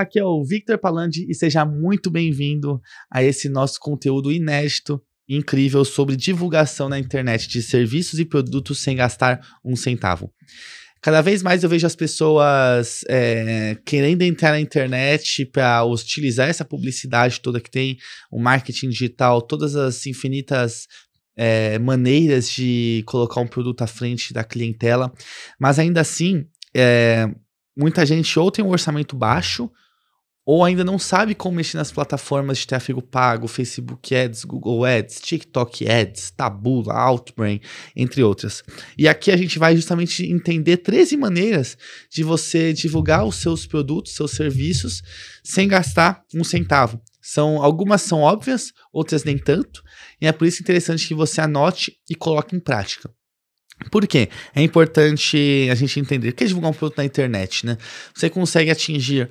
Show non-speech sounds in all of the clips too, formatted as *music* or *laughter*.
Olá, aqui é o Victor Palandi e seja muito bem-vindo a esse nosso conteúdo inédito e incrível sobre divulgação na internet de serviços e produtos sem gastar um centavo. Cada vez mais eu vejo as pessoas é, querendo entrar na internet para utilizar essa publicidade toda que tem, o marketing digital, todas as infinitas é, maneiras de colocar um produto à frente da clientela, mas ainda assim, é, muita gente ou tem um orçamento baixo ou ainda não sabe como mexer nas plataformas de tráfego pago, Facebook Ads, Google Ads, TikTok Ads, Taboola, Outbrain, entre outras. E aqui a gente vai justamente entender 13 maneiras de você divulgar os seus produtos, seus serviços, sem gastar um centavo. São algumas são óbvias, outras nem tanto, e é por isso interessante que você anote e coloque em prática. Por quê? É importante a gente entender que é divulgar um produto na internet, né? Você consegue atingir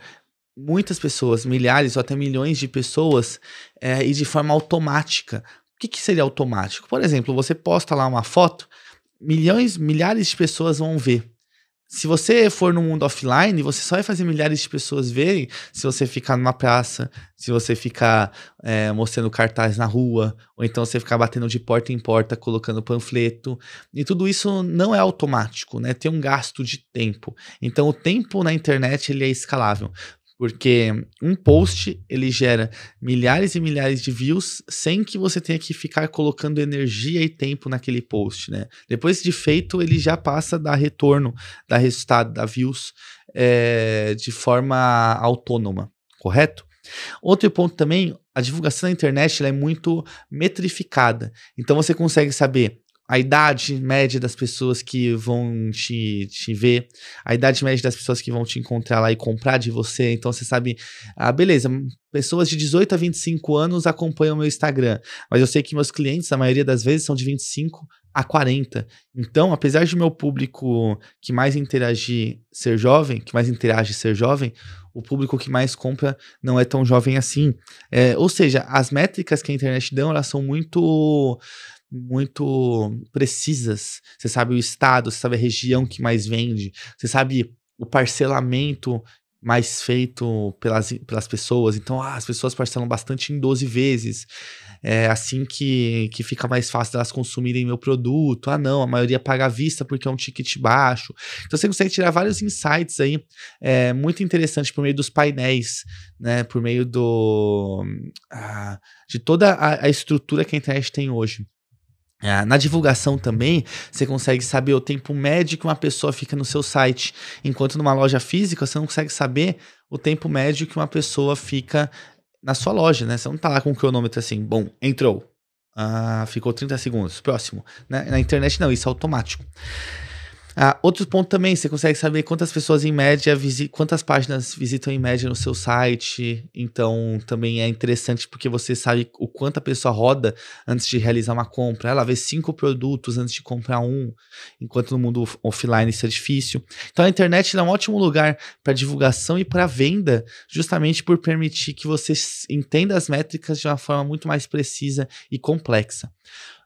muitas pessoas, milhares ou até milhões de pessoas é, e de forma automática. O que, que seria automático? Por exemplo, você posta lá uma foto, milhões, milhares de pessoas vão ver. Se você for no mundo offline, você só vai fazer milhares de pessoas verem se você ficar numa praça, se você ficar é, mostrando cartaz na rua, ou então você ficar batendo de porta em porta, colocando panfleto. E tudo isso não é automático, né? Tem um gasto de tempo. Então o tempo na internet ele é escalável. Porque um post ele gera milhares e milhares de views sem que você tenha que ficar colocando energia e tempo naquele post, né? Depois de feito, ele já passa a dar retorno, da resultado, da views é, de forma autônoma, correto? Outro ponto também, a divulgação na internet é muito metrificada. Então você consegue saber a idade média das pessoas que vão te, te ver, a idade média das pessoas que vão te encontrar lá e comprar de você. Então você sabe, ah, beleza, pessoas de 18 a 25 anos acompanham o meu Instagram, mas eu sei que meus clientes, a maioria das vezes, são de 25 a 40. Então, apesar de meu público que mais interagir ser jovem, que mais interage ser jovem, o público que mais compra não é tão jovem assim. É, ou seja, as métricas que a internet dão, elas são muito muito precisas. Você sabe o estado, você sabe a região que mais vende, você sabe o parcelamento mais feito pelas, pelas pessoas. Então, ah, as pessoas parcelam bastante em 12 vezes. É assim que, que fica mais fácil elas consumirem meu produto. Ah, não, a maioria paga à vista porque é um ticket baixo. Então, você consegue tirar vários insights aí, é, muito interessante por meio dos painéis, né? Por meio do... Ah, de toda a, a estrutura que a internet tem hoje. É, na divulgação também, você consegue saber o tempo médio que uma pessoa fica no seu site, enquanto numa loja física você não consegue saber o tempo médio que uma pessoa fica na sua loja, né? Você não tá lá com o cronômetro assim, bom, entrou, ah, ficou 30 segundos, próximo. Né? Na internet não, isso é automático. Ah, outro ponto também, você consegue saber quantas pessoas em média, quantas páginas visitam em média no seu site. Então, também é interessante porque você sabe o quanto a pessoa roda antes de realizar uma compra. Ela vê cinco produtos antes de comprar um, enquanto no mundo offline isso é difícil. Então, a internet é um ótimo lugar para divulgação e para venda, justamente por permitir que você entenda as métricas de uma forma muito mais precisa e complexa.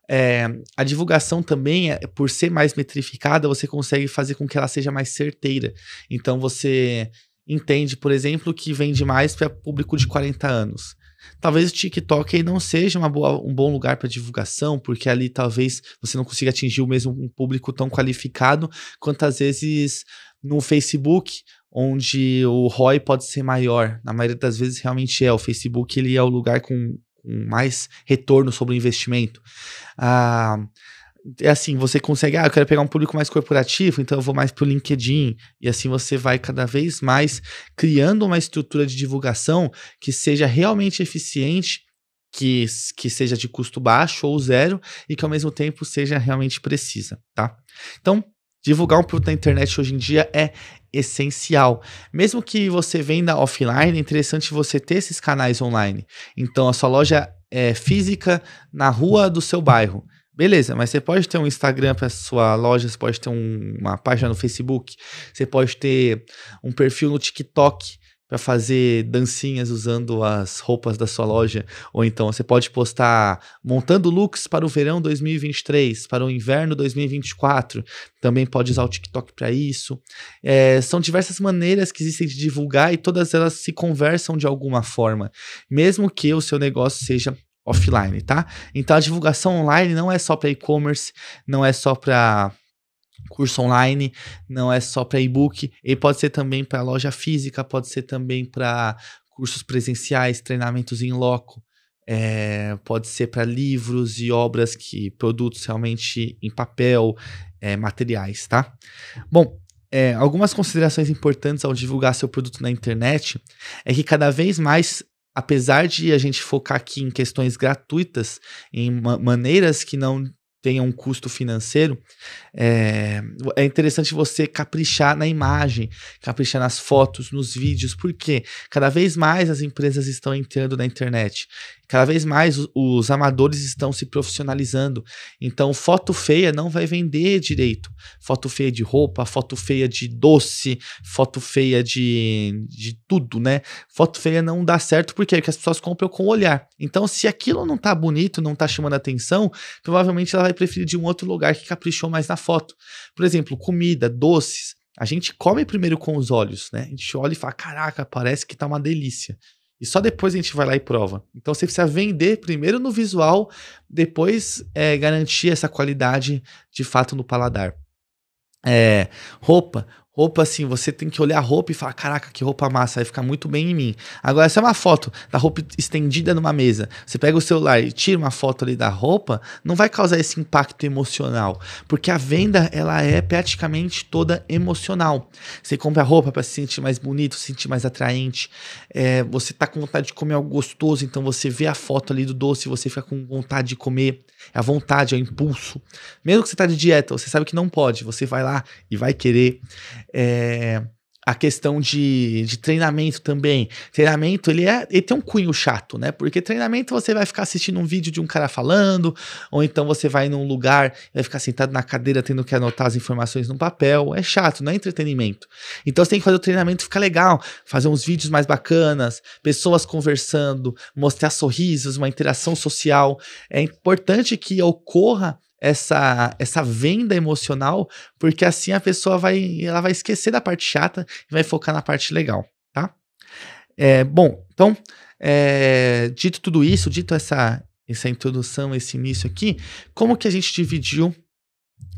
É, a divulgação também, é, por ser mais metrificada, você consegue fazer com que ela seja mais certeira. Então você entende, por exemplo, que vende mais para público de 40 anos. Talvez o TikTok não seja boa, um bom lugar para divulgação, porque ali talvez você não consiga atingir o mesmo um público tão qualificado quanto às vezes no Facebook, onde o ROI pode ser maior. Na maioria das vezes realmente é. O Facebook ele é o lugar com com mais retorno sobre o investimento. Ah, é assim, você consegue, ah, eu quero pegar um público mais corporativo, então eu vou mais para o LinkedIn. E assim você vai cada vez mais criando uma estrutura de divulgação que seja realmente eficiente, que, que seja de custo baixo ou zero, e que ao mesmo tempo seja realmente precisa, tá? Então, divulgar um produto na internet hoje em dia é essencial. Mesmo que você venda offline, é interessante você ter esses canais online. Então, a sua loja é física na rua do seu bairro. Beleza, mas você pode ter um Instagram para sua loja, você pode ter um, uma página no Facebook, você pode ter um perfil no TikTok para fazer dancinhas usando as roupas da sua loja, ou então você pode postar montando looks para o verão 2023, para o inverno 2024. Também pode usar o TikTok para isso. É, são diversas maneiras que existem de divulgar e todas elas se conversam de alguma forma, mesmo que o seu negócio seja offline, tá? Então a divulgação online não é só para e-commerce, não é só para curso online, não é só para e-book, ele pode ser também para loja física, pode ser também para cursos presenciais, treinamentos em loco, é, pode ser para livros e obras que produtos realmente em papel, é, materiais, tá? Bom, é, algumas considerações importantes ao divulgar seu produto na internet é que cada vez mais apesar de a gente focar aqui em questões gratuitas, em maneiras que não tenha um custo financeiro, é, é, interessante você caprichar na imagem, caprichar nas fotos, nos vídeos, porque cada vez mais as empresas estão entrando na internet, cada vez mais os, amadores estão se profissionalizando. Então, foto feia não vai vender direito. Foto feia de roupa, foto feia de doce, foto feia de, de tudo, né? Foto feia não dá certo porque, porque as pessoas compram com o olhar. Então, se aquilo não tá bonito, não tá chamando atenção, provavelmente ela vai lugar de um outro lugar que caprichou mais na foto. Por exemplo, comida, doces. A gente come primeiro com os olhos, né? A gente olha e fala: caraca, parece que tá uma delícia. E só depois a gente vai lá e prova. Então você precisa vender primeiro no visual, depois é, garantir essa qualidade de fato no paladar. É, roupa. Roupa, assim, você tem que olhar a roupa e falar: caraca, que roupa massa, vai ficar muito bem em mim. Agora, se é uma foto da roupa estendida numa mesa, você pega o celular e tira uma foto ali da roupa, não vai causar esse impacto emocional. Porque a venda, ela é praticamente toda emocional. Você compra roupa para se sentir mais bonito, se sentir mais atraente é, você tá com vontade de comer algo gostoso, então você vê a foto ali do doce, você fica com vontade de comer, é a vontade, é o impulso. Mesmo que você tá de dieta, você sabe que não pode, você vai lá e vai querer. É, a questão de, de treinamento também. Treinamento, ele, é, ele tem um cunho chato, né? Porque treinamento você vai ficar assistindo um vídeo de um cara falando, ou então você vai num lugar, vai ficar sentado na cadeira tendo que anotar as informações no papel. É chato, não é entretenimento. Então você tem que fazer o treinamento ficar legal, fazer uns vídeos mais bacanas, pessoas conversando, mostrar sorrisos, uma interação social. É importante que ocorra essa essa venda emocional, porque assim a pessoa vai ela vai esquecer da parte chata e vai focar na parte legal, tá? É, bom, então é, dito tudo isso, dito essa essa introdução, esse início aqui, como que a gente dividiu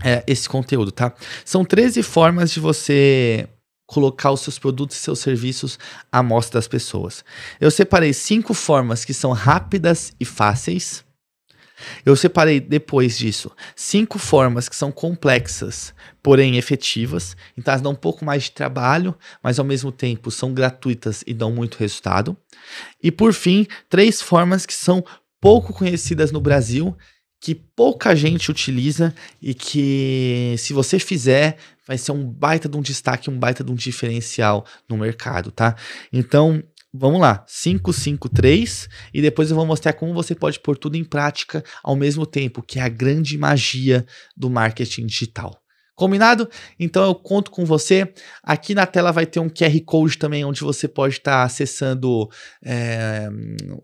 é, esse conteúdo, tá? São 13 formas de você colocar os seus produtos e seus serviços à mostra das pessoas. Eu separei cinco formas que são rápidas e fáceis, eu separei depois disso cinco formas que são complexas, porém efetivas. Então elas dão um pouco mais de trabalho, mas ao mesmo tempo são gratuitas e dão muito resultado. E por fim, três formas que são pouco conhecidas no Brasil, que pouca gente utiliza e que se você fizer vai ser um baita de um destaque, um baita de um diferencial no mercado, tá? Então vamos lá, 553 e depois eu vou mostrar como você pode pôr tudo em prática ao mesmo tempo, que é a grande magia do marketing digital. Combinado? Então eu conto com você. Aqui na tela vai ter um QR Code também, onde você pode estar tá acessando é,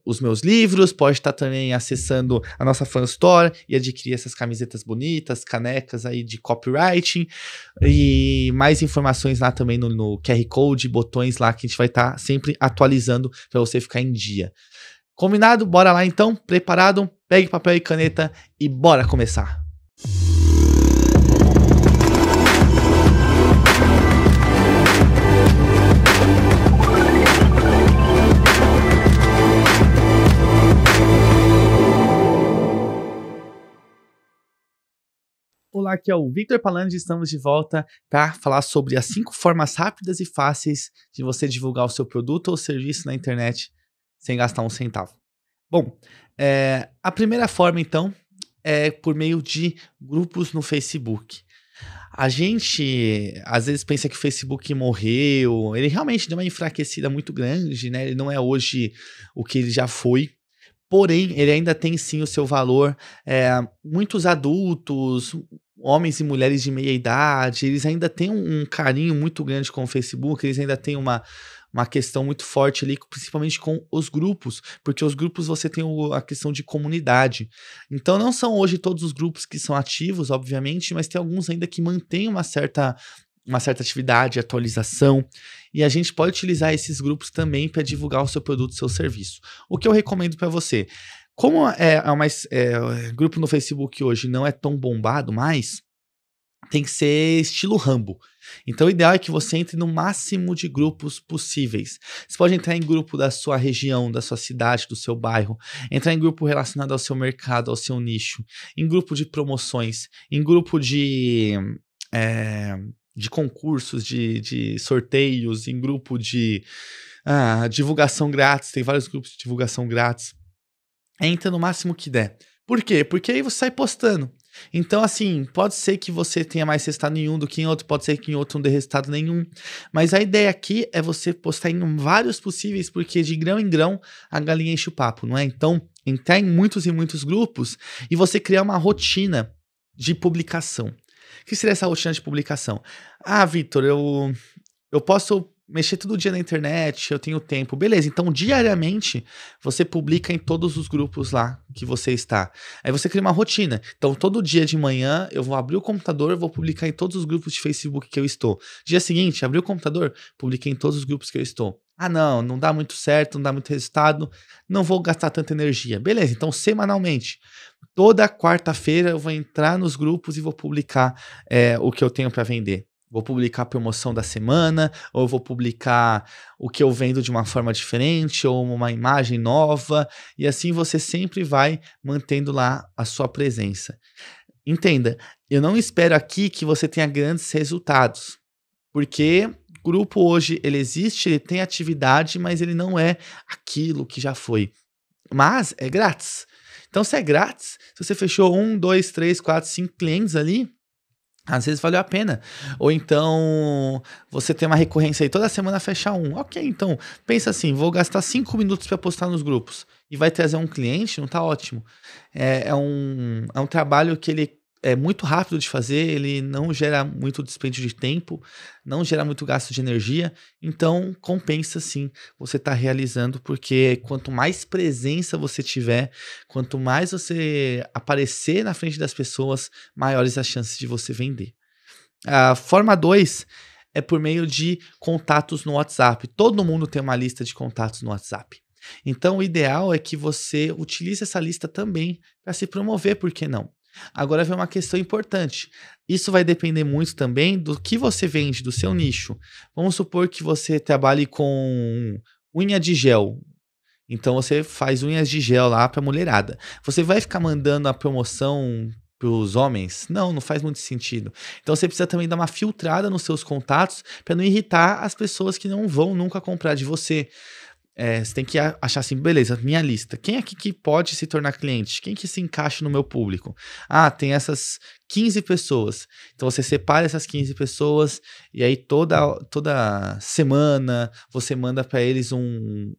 os meus livros, pode estar tá também acessando a nossa fan store e adquirir essas camisetas bonitas, canecas aí de copywriting e mais informações lá também no, no QR Code, botões lá que a gente vai estar tá sempre atualizando para você ficar em dia. Combinado? Bora lá então, preparado? Pegue papel e caneta e bora começar! Música Olá, aqui é o Victor Palandes. estamos de volta para falar sobre as cinco formas rápidas e fáceis de você divulgar o seu produto ou serviço na internet sem gastar um centavo. Bom, é, a primeira forma então é por meio de grupos no Facebook. A gente às vezes pensa que o Facebook morreu, ele realmente deu uma enfraquecida muito grande, né? Ele não é hoje o que ele já foi Porém, ele ainda tem sim o seu valor. É, muitos adultos, homens e mulheres de meia idade, eles ainda têm um, um carinho muito grande com o Facebook, eles ainda têm uma, uma questão muito forte ali, principalmente com os grupos, porque os grupos você tem a questão de comunidade. Então não são hoje todos os grupos que são ativos, obviamente, mas tem alguns ainda que mantêm uma certa uma certa atividade, atualização. E a gente pode utilizar esses grupos também para divulgar o seu produto, seu serviço. O que eu recomendo para você? Como é, é, mais é, grupo no Facebook hoje não é tão bombado mais, tem que ser estilo Rambo. Então, o ideal é que você entre no máximo de grupos possíveis. Você pode entrar em grupo da sua região, da sua cidade, do seu bairro, entrar em grupo relacionado ao seu mercado, ao seu nicho, em grupo de promoções, em grupo de. É de concursos, de, de sorteios, em grupo de ah, divulgação grátis, tem vários grupos de divulgação grátis. Entra no máximo que der. Por quê? Porque aí você sai postando. Então, assim, pode ser que você tenha mais resultado em um do que em outro, pode ser que em outro não dê resultado nenhum. Mas a ideia aqui é você postar em vários possíveis, porque de grão em grão a galinha enche o papo, não é? Então, entrar em muitos e muitos grupos e você criar uma rotina de publicação. O que seria essa rotina de publicação? Ah, Vitor, eu, eu posso mexer todo dia na internet, eu tenho tempo. Beleza, então diariamente você publica em todos os grupos lá que você está. Aí você cria uma rotina. Então todo dia de manhã eu vou abrir o computador, vou publicar em todos os grupos de Facebook que eu estou. Dia seguinte, abri o computador, publiquei em todos os grupos que eu estou. Ah, não, não dá muito certo, não dá muito resultado, não vou gastar tanta energia. Beleza, então semanalmente. Toda quarta-feira eu vou entrar nos grupos e vou publicar é, o que eu tenho para vender. Vou publicar a promoção da semana, ou vou publicar o que eu vendo de uma forma diferente, ou uma imagem nova, e assim você sempre vai mantendo lá a sua presença. Entenda, eu não espero aqui que você tenha grandes resultados, porque grupo hoje, ele existe, ele tem atividade, mas ele não é aquilo que já foi. Mas é grátis. Então, se é grátis, se você fechou um, dois, três, quatro, cinco clientes ali, às vezes valeu a pena. Ou então você tem uma recorrência aí toda semana fecha um. Ok, então pensa assim: vou gastar cinco minutos para postar nos grupos e vai trazer um cliente, não tá ótimo. É, é, um, é um trabalho que ele é muito rápido de fazer, ele não gera muito desperdício de tempo, não gera muito gasto de energia, então compensa sim você estar tá realizando, porque quanto mais presença você tiver, quanto mais você aparecer na frente das pessoas, maiores as chances de você vender. A forma 2 é por meio de contatos no WhatsApp. Todo mundo tem uma lista de contatos no WhatsApp. Então, o ideal é que você utilize essa lista também para se promover, por que não? Agora vem uma questão importante. Isso vai depender muito também do que você vende, do seu nicho. Vamos supor que você trabalhe com unha de gel. Então você faz unhas de gel lá para mulherada. Você vai ficar mandando a promoção para os homens? Não, não faz muito sentido. Então você precisa também dar uma filtrada nos seus contatos para não irritar as pessoas que não vão nunca comprar de você é, você tem que achar assim, beleza, minha lista. Quem aqui é que pode se tornar cliente? Quem que se encaixa no meu público? Ah, tem essas 15 pessoas. Então você separa essas 15 pessoas e aí toda, toda semana você manda para eles um,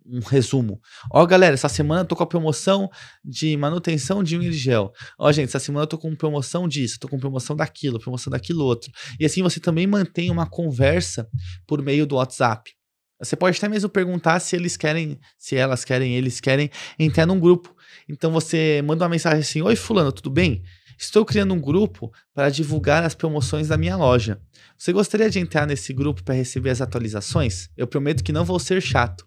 um resumo. Ó, galera, essa semana eu tô com a promoção de manutenção de um gel. Ó, gente, essa semana eu tô com promoção disso, tô com promoção daquilo, promoção daquilo outro. E assim você também mantém uma conversa por meio do WhatsApp. Você pode até mesmo perguntar se eles querem, se elas querem, eles querem entrar num grupo. Então você manda uma mensagem assim: Oi, Fulano, tudo bem? Estou criando um grupo para divulgar as promoções da minha loja. Você gostaria de entrar nesse grupo para receber as atualizações? Eu prometo que não vou ser chato.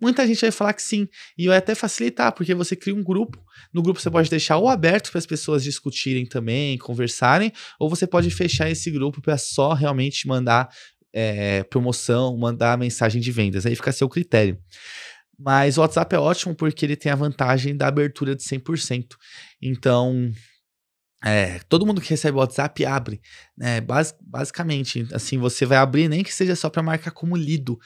Muita gente vai falar que sim, e vai até facilitar, porque você cria um grupo. No grupo você pode deixar ou aberto para as pessoas discutirem também, conversarem, ou você pode fechar esse grupo para só realmente mandar é, promoção, mandar mensagem de vendas. Aí fica a seu critério. Mas o WhatsApp é ótimo porque ele tem a vantagem da abertura de 100%. Então, é, todo mundo que recebe WhatsApp abre, né? Bas basicamente, assim, você vai abrir nem que seja só para marcar como lido.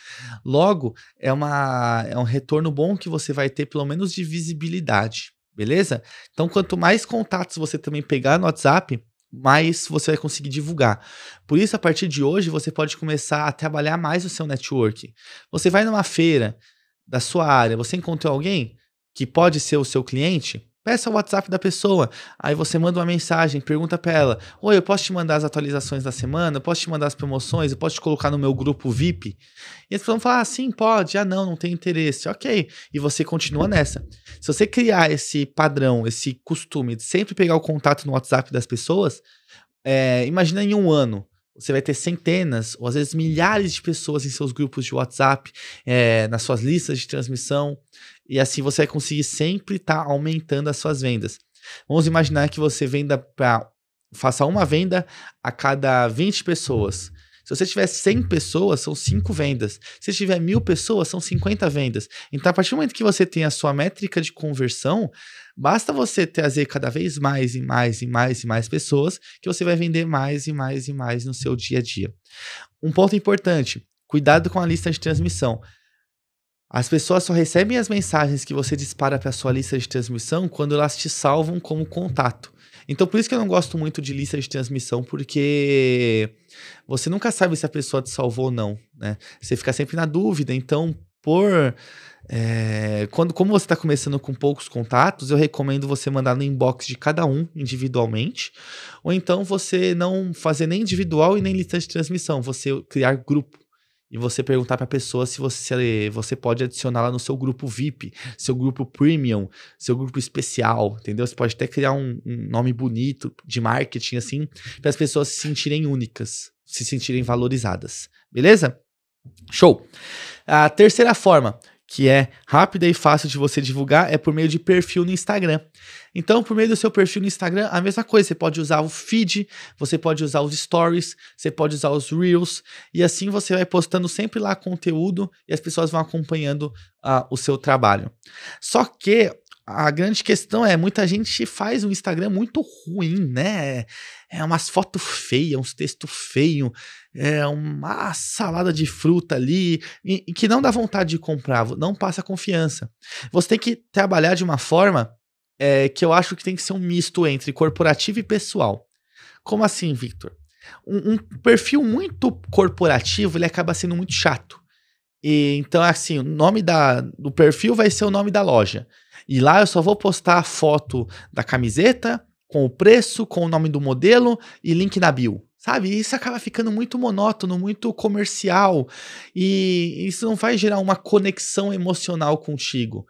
Logo, é, uma, é um retorno bom que você vai ter, pelo menos de visibilidade, beleza? Então, quanto mais contatos você também pegar no WhatsApp, mais você vai conseguir divulgar. Por isso, a partir de hoje, você pode começar a trabalhar mais o seu network. Você vai numa feira da sua área, você encontrou alguém que pode ser o seu cliente, Peça o WhatsApp da pessoa. Aí você manda uma mensagem, pergunta para ela: Oi, eu posso te mandar as atualizações da semana? Eu posso te mandar as promoções? Eu posso te colocar no meu grupo VIP? E as pessoas vão falar: ah, sim, pode. Ah, não, não tem interesse. Ok. E você continua nessa. Se você criar esse padrão, esse costume de sempre pegar o contato no WhatsApp das pessoas, é, imagina em um ano você vai ter centenas ou às vezes milhares de pessoas em seus grupos de WhatsApp, é, nas suas listas de transmissão. E assim você vai conseguir sempre estar tá aumentando as suas vendas. Vamos imaginar que você venda para faça uma venda a cada 20 pessoas. Se você tiver 100 pessoas, são 5 vendas. Se tiver mil pessoas, são 50 vendas. Então, a partir do momento que você tem a sua métrica de conversão, basta você trazer cada vez mais e mais e mais e mais pessoas que você vai vender mais e mais e mais no seu dia a dia. Um ponto importante: cuidado com a lista de transmissão. As pessoas só recebem as mensagens que você dispara para sua lista de transmissão quando elas te salvam como contato. Então, por isso que eu não gosto muito de lista de transmissão, porque você nunca sabe se a pessoa te salvou ou não, né? Você fica sempre na dúvida. Então, por. É, quando, como você está começando com poucos contatos, eu recomendo você mandar no inbox de cada um individualmente, ou então você não fazer nem individual e nem lista de transmissão, você criar grupo e você perguntar para a pessoa se você, você pode adicioná-la no seu grupo VIP, seu grupo premium, seu grupo especial, entendeu? Você pode até criar um, um nome bonito de marketing assim, para as pessoas se sentirem únicas, se sentirem valorizadas, beleza? Show. A terceira forma, que é rápida e fácil de você divulgar é por meio de perfil no Instagram. Então, por meio do seu perfil no Instagram, a mesma coisa, você pode usar o feed, você pode usar os stories, você pode usar os reels, e assim você vai postando sempre lá conteúdo e as pessoas vão acompanhando uh, o seu trabalho. Só que a grande questão é, muita gente faz um Instagram muito ruim, né? É umas fotos feias, uns textos feios, é uma salada de fruta ali, e, e que não dá vontade de comprar, não passa confiança. Você tem que trabalhar de uma forma é, que eu acho que tem que ser um misto entre corporativo e pessoal. Como assim, Victor? Um, um perfil muito corporativo, ele acaba sendo muito chato. E, então, assim, o nome da, do perfil vai ser o nome da loja. E lá eu só vou postar a foto da camiseta, com o preço, com o nome do modelo e link na bio. Sabe? isso acaba ficando muito monótono, muito comercial. E isso não vai gerar uma conexão emocional contigo.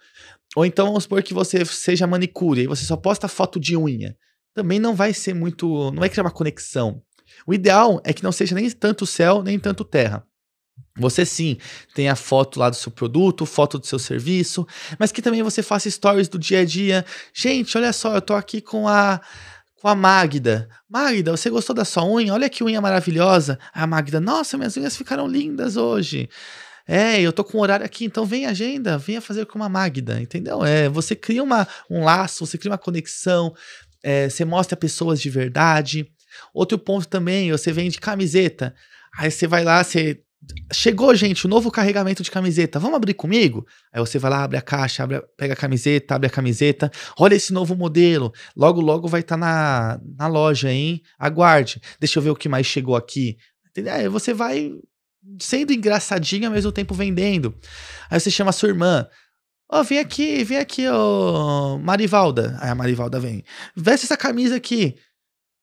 Ou então, vamos supor que você seja manicure e você só posta foto de unha. Também não vai ser muito. Não vai criar uma conexão. O ideal é que não seja nem tanto céu, nem tanto terra. Você sim tem a foto lá do seu produto, foto do seu serviço, mas que também você faça stories do dia a dia. Gente, olha só, eu tô aqui com a com a Magda. Magda, você gostou da sua unha? Olha que unha maravilhosa. A Magda, nossa, minhas unhas ficaram lindas hoje. É, eu tô com um horário aqui, então vem agenda, venha fazer com uma Magda, entendeu? É, você cria uma, um laço, você cria uma conexão, é, você mostra pessoas de verdade. Outro ponto também, você vende camiseta. Aí você vai lá, você Chegou, gente, o novo carregamento de camiseta. Vamos abrir comigo? Aí você vai lá, abre a caixa, abre, pega a camiseta, abre a camiseta. Olha esse novo modelo. Logo, logo vai estar tá na, na loja, hein? Aguarde. Deixa eu ver o que mais chegou aqui. Aí você vai sendo engraçadinho ao mesmo tempo vendendo. Aí você chama a sua irmã. Ó, oh, vem aqui, vem aqui, ô oh, Marivalda. Aí a Marivalda vem. Veste essa camisa aqui.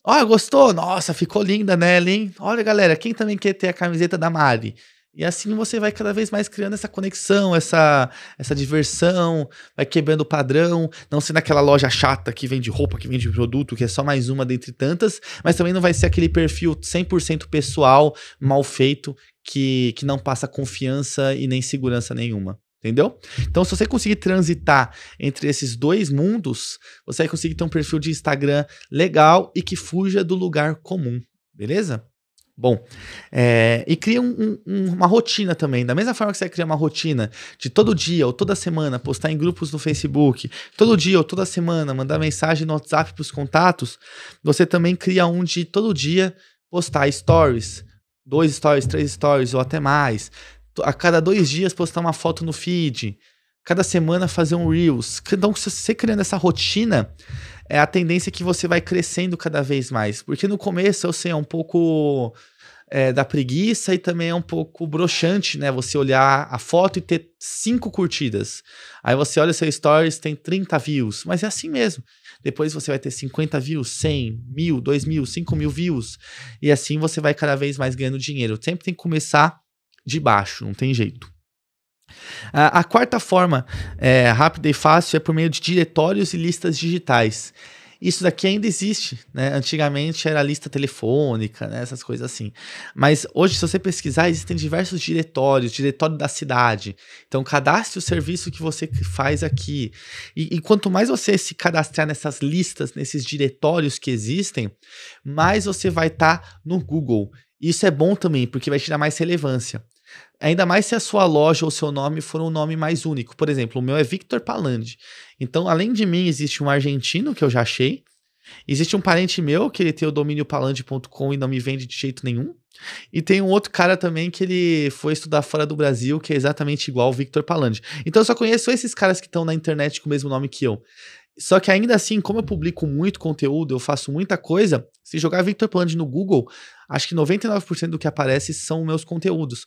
Ó, gostou? Nossa, ficou linda nela, hein? Olha, galera, quem também quer ter a camiseta da Mari? E assim você vai cada vez mais criando essa conexão, essa, essa diversão, vai quebrando o padrão, não sendo aquela loja chata que vende roupa, que vende produto, que é só mais uma dentre tantas, mas também não vai ser aquele perfil 100% pessoal, mal feito, que, que não passa confiança e nem segurança nenhuma. Entendeu? Então, se você conseguir transitar entre esses dois mundos, você vai conseguir ter um perfil de Instagram legal e que fuja do lugar comum, beleza? Bom, é, e cria um, um, uma rotina também. Da mesma forma que você cria uma rotina de todo dia ou toda semana postar em grupos no Facebook, todo dia ou toda semana mandar mensagem no WhatsApp para os contatos, você também cria um de todo dia postar stories, dois stories, três stories ou até mais a cada dois dias postar uma foto no feed, cada semana fazer um Reels. Então, se você criando essa rotina, é a tendência que você vai crescendo cada vez mais. Porque no começo, eu sei, é um pouco é, da preguiça e também é um pouco broxante, né? Você olhar a foto e ter cinco curtidas. Aí você olha seu stories, tem 30 views. Mas é assim mesmo. Depois você vai ter 50 views, 100, mil, 2.000, mil, mil views. E assim você vai cada vez mais ganhando dinheiro. Sempre tem que começar de baixo, não tem jeito. A, a quarta forma é, rápida e fácil é por meio de diretórios e listas digitais. Isso daqui ainda existe, né? Antigamente era lista telefônica, né? essas coisas assim. Mas hoje, se você pesquisar, existem diversos diretórios, diretório da cidade. Então, cadastre o serviço que você faz aqui. E, e quanto mais você se cadastrar nessas listas, nesses diretórios que existem, mais você vai estar tá no Google. Isso é bom também, porque vai te dar mais relevância. Ainda mais se a sua loja ou seu nome for um nome mais único. Por exemplo, o meu é Victor Palandi. Então, além de mim, existe um argentino que eu já achei. Existe um parente meu que ele tem o domínio palandi.com e não me vende de jeito nenhum. E tem um outro cara também que ele foi estudar fora do Brasil, que é exatamente igual o Victor Palandi. Então eu só conheço esses caras que estão na internet com o mesmo nome que eu. Só que ainda assim, como eu publico muito conteúdo, eu faço muita coisa, se jogar Victor Palandi no Google, acho que 99% do que aparece são meus conteúdos.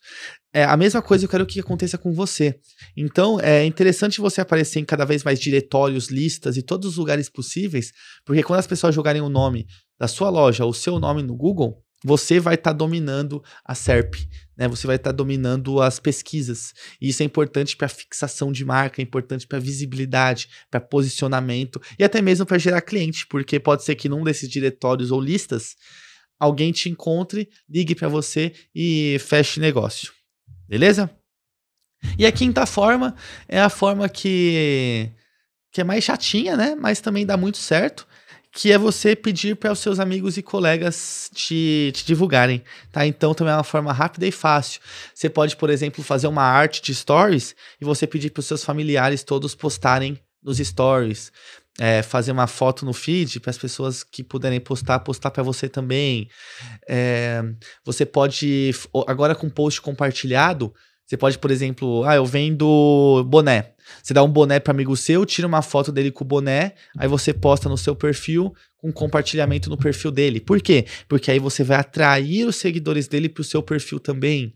É a mesma coisa eu quero que aconteça com você. Então, é interessante você aparecer em cada vez mais diretórios, listas e todos os lugares possíveis, porque quando as pessoas jogarem o nome da sua loja ou o seu nome no Google, você vai estar tá dominando a SERP, né? Você vai estar tá dominando as pesquisas. E isso é importante para fixação de marca, é importante para visibilidade, para posicionamento e até mesmo para gerar cliente, porque pode ser que num desses diretórios ou listas alguém te encontre, ligue para você e feche negócio. Beleza? E a quinta forma é a forma que, que é mais chatinha, né? Mas também dá muito certo. Que é você pedir para os seus amigos e colegas te, te divulgarem, tá? Então também é uma forma rápida e fácil. Você pode, por exemplo, fazer uma arte de stories e você pedir para os seus familiares todos postarem nos stories é, fazer uma foto no feed para as pessoas que puderem postar, postar para você também. É, você pode, agora com post compartilhado, você pode, por exemplo, ah, eu vendo boné. Você dá um boné para amigo seu, tira uma foto dele com o boné, aí você posta no seu perfil com um compartilhamento no perfil dele. Por quê? Porque aí você vai atrair os seguidores dele para o seu perfil também.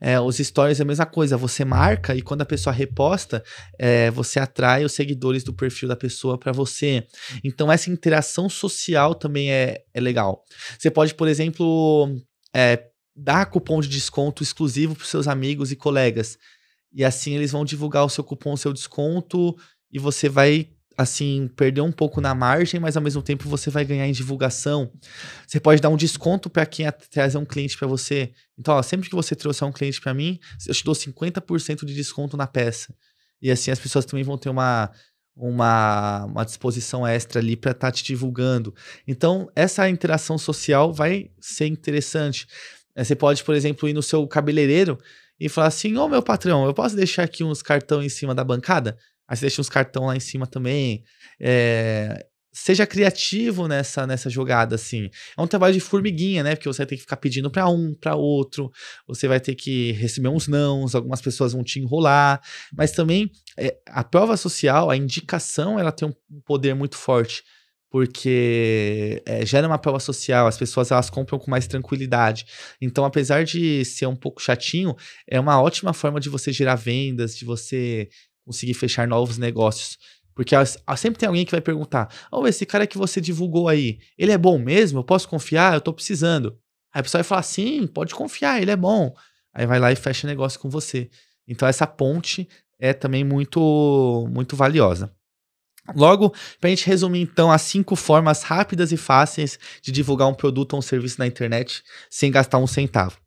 É, os stories é a mesma coisa, você marca e quando a pessoa reposta, é, você atrai os seguidores do perfil da pessoa para você. Então essa interação social também é, é legal. Você pode, por exemplo, é, dar cupom de desconto exclusivo para seus amigos e colegas. E assim eles vão divulgar o seu cupom, o seu desconto, e você vai assim perder um pouco na margem, mas ao mesmo tempo você vai ganhar em divulgação. Você pode dar um desconto para quem trazer um cliente para você. Então, ó, sempre que você trouxer um cliente para mim, eu te dou 50% de desconto na peça. E assim as pessoas também vão ter uma uma, uma disposição extra ali para estar tá te divulgando. Então, essa interação social vai ser interessante. É, você pode, por exemplo, ir no seu cabeleireiro e falar assim: Ô oh, meu patrão, eu posso deixar aqui uns cartão em cima da bancada? Aí você deixa uns cartão lá em cima também. É, seja criativo nessa nessa jogada assim. É um trabalho de formiguinha, né? Porque você vai ter que ficar pedindo para um, para outro, você vai ter que receber uns nãos, algumas pessoas vão te enrolar, mas também é, a prova social, a indicação, ela tem um poder muito forte porque é, gera uma prova social, as pessoas elas compram com mais tranquilidade. Então, apesar de ser um pouco chatinho, é uma ótima forma de você gerar vendas, de você conseguir fechar novos negócios. Porque sempre tem alguém que vai perguntar: oh, esse cara que você divulgou aí, ele é bom mesmo? Eu posso confiar? Eu tô precisando. Aí a pessoa vai falar: sim, pode confiar, ele é bom. Aí vai lá e fecha negócio com você. Então, essa ponte é também muito, muito valiosa. Logo, para a gente resumir então as cinco formas rápidas e fáceis de divulgar um produto ou um serviço na internet sem gastar um centavo: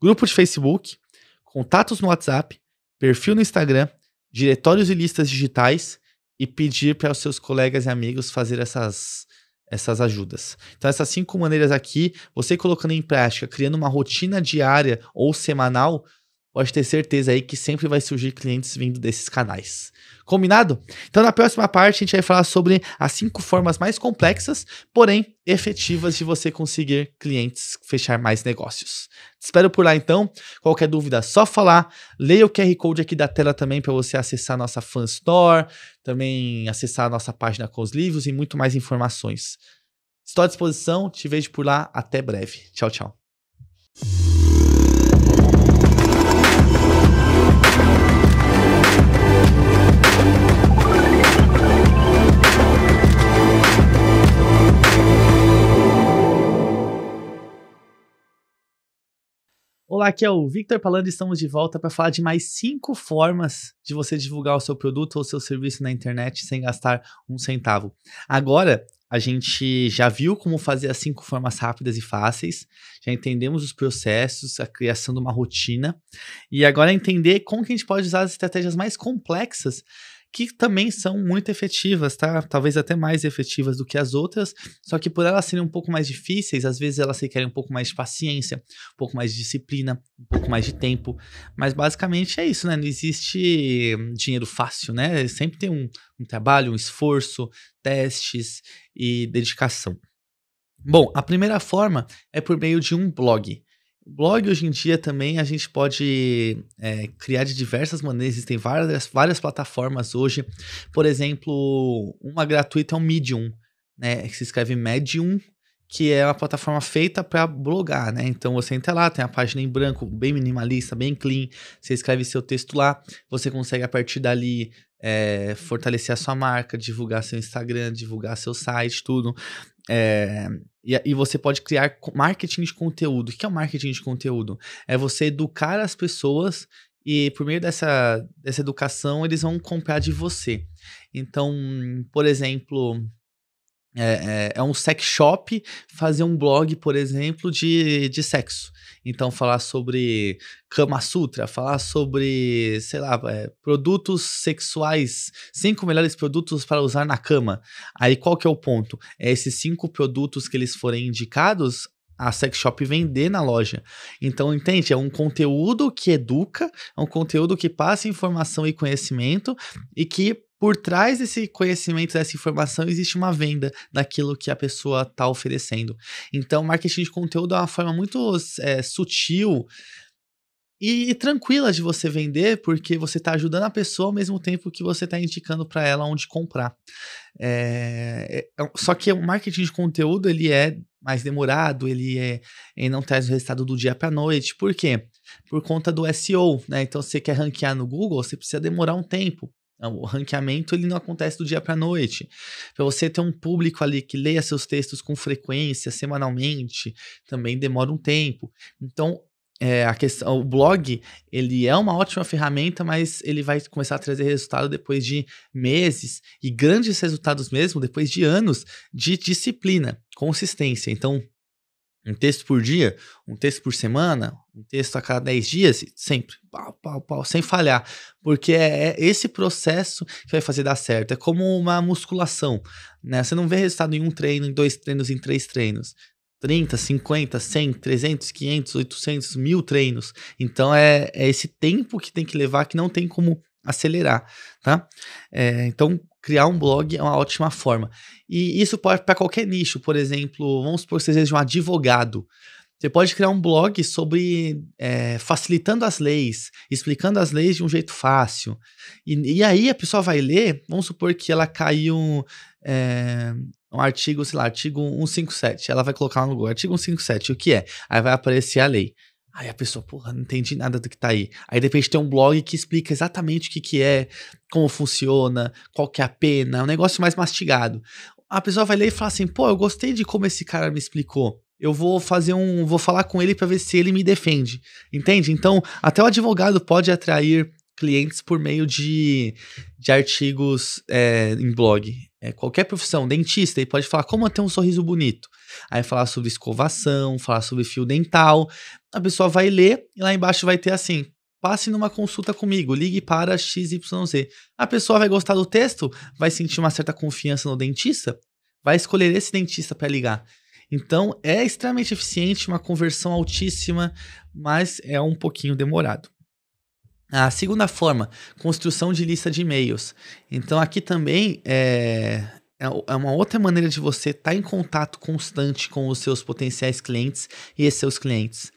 grupo de Facebook, contatos no WhatsApp, perfil no Instagram, diretórios e listas digitais e pedir para os seus colegas e amigos fazer essas essas ajudas. Então essas cinco maneiras aqui, você colocando em prática, criando uma rotina diária ou semanal, pode ter certeza aí que sempre vai surgir clientes vindo desses canais. Combinado? Então, na próxima parte, a gente vai falar sobre as cinco formas mais complexas, porém efetivas, de você conseguir clientes, fechar mais negócios. Te espero por lá então. Qualquer dúvida, só falar. Leia o QR Code aqui da tela também para você acessar a nossa Fan Store, também acessar a nossa página com os livros e muito mais informações. Estou à disposição, te vejo por lá. Até breve. Tchau, tchau. Olá, aqui é o Victor Palando e estamos de volta para falar de mais cinco formas de você divulgar o seu produto ou seu serviço na internet sem gastar um centavo. Agora, a gente já viu como fazer as cinco formas rápidas e fáceis, já entendemos os processos, a criação de uma rotina, e agora é entender como que a gente pode usar as estratégias mais complexas que também são muito efetivas, tá? Talvez até mais efetivas do que as outras, só que por elas serem um pouco mais difíceis, às vezes elas requerem um pouco mais de paciência, um pouco mais de disciplina, um pouco mais de tempo. Mas basicamente é isso, né? Não existe dinheiro fácil, né? Sempre tem um, um trabalho, um esforço, testes e dedicação. Bom, a primeira forma é por meio de um blog. Blog hoje em dia também a gente pode é, criar de diversas maneiras, existem várias, várias plataformas hoje. Por exemplo, uma gratuita é o Medium, né? Que se escreve Medium, que é uma plataforma feita para blogar, né? Então você entra lá, tem a página em branco, bem minimalista, bem clean, você escreve seu texto lá, você consegue a partir dali é, fortalecer a sua marca, divulgar seu Instagram, divulgar seu site, tudo. É, e, e, você pode criar marketing de conteúdo. O que é o marketing de conteúdo? É você educar as pessoas e, por meio dessa, dessa educação, eles vão comprar de você. Então, por exemplo, é, é, é, um sex shop fazer um blog, por exemplo, de, de sexo. Então, falar sobre Kama Sutra, falar sobre, sei lá, é, produtos sexuais, cinco melhores produtos para usar na cama. Aí, qual que é o ponto? É esses cinco produtos que eles forem indicados, a sex shop vender na loja. Então, entende? É um conteúdo que educa, é um conteúdo que passa informação e conhecimento e que por trás desse conhecimento, dessa informação, existe uma venda daquilo que a pessoa está oferecendo. Então, marketing de conteúdo é uma forma muito é, sutil e, e, tranquila de você vender, porque você está ajudando a pessoa ao mesmo tempo que você está indicando para ela onde comprar. Eh, é, é, só que o marketing de conteúdo ele é mais demorado, ele, é, ele não traz o resultado do dia para a noite. Por quê? Por conta do SEO, né? Então, se você quer ranquear no Google, você precisa demorar um tempo. O ranqueamento ele não acontece do dia para noite. Para você ter um público ali que leia seus textos com frequência, semanalmente, também demora um tempo. Então, é, a questão, o blog ele é uma ótima ferramenta, mas ele vai começar a trazer resultado depois de meses e grandes resultados mesmo depois de anos de disciplina, consistência. Então, um texto por dia, um texto por semana, um texto a cada 10 dias, sempre, pau, pau, pau, sem falhar. Porque é, é esse processo que vai fazer dar certo. É como uma musculação, né? Você não vê resultado em um treino, em dois treinos, em três treinos. 30, 50, 100, 300, 500, 800, mil treinos. Então é, é esse tempo que tem que levar que não tem como acelerar, tá? É, então criar um blog é uma ótima forma. E isso pode para qualquer nicho, por exemplo, vamos supor que você seja um advogado. Você pode criar um blog sobre é, facilitando as leis, explicando as leis de um jeito fácil. E, e aí a pessoa vai ler, vamos supor que ela caiu é, um artigo, sei lá, artigo 157. Ela vai colocar no Google, artigo 157, o que é? Aí vai aparecer a lei. Aí a pessoa, porra, não entendi nada do que tá aí. Aí de repente tem um blog que explica exatamente o que que é, como funciona, qual que é a pena, é um negócio mais mastigado. A pessoa vai ler e fala assim, pô, eu gostei de como esse cara me explicou. Eu vou fazer um, vou falar com ele para ver se ele me defende. Entende? Então, até o advogado pode atrair clientes por meio de, de artigos é, em blog é, qualquer profissão, dentista, ele pode falar como ter um sorriso bonito. Aí falar sobre escovação, falar sobre fio dental. A pessoa vai ler e lá embaixo vai ter assim: passe numa consulta comigo, ligue para XYZ. A pessoa vai gostar do texto, vai sentir uma certa confiança no dentista, vai escolher esse dentista para ligar. Então é extremamente eficiente, uma conversão altíssima, mas é um pouquinho demorado. A segunda forma, construção de lista de e-mails. Então, aqui também é, é, é uma outra maneira de você estar tá em contato constante com os seus potenciais clientes e seus clientes.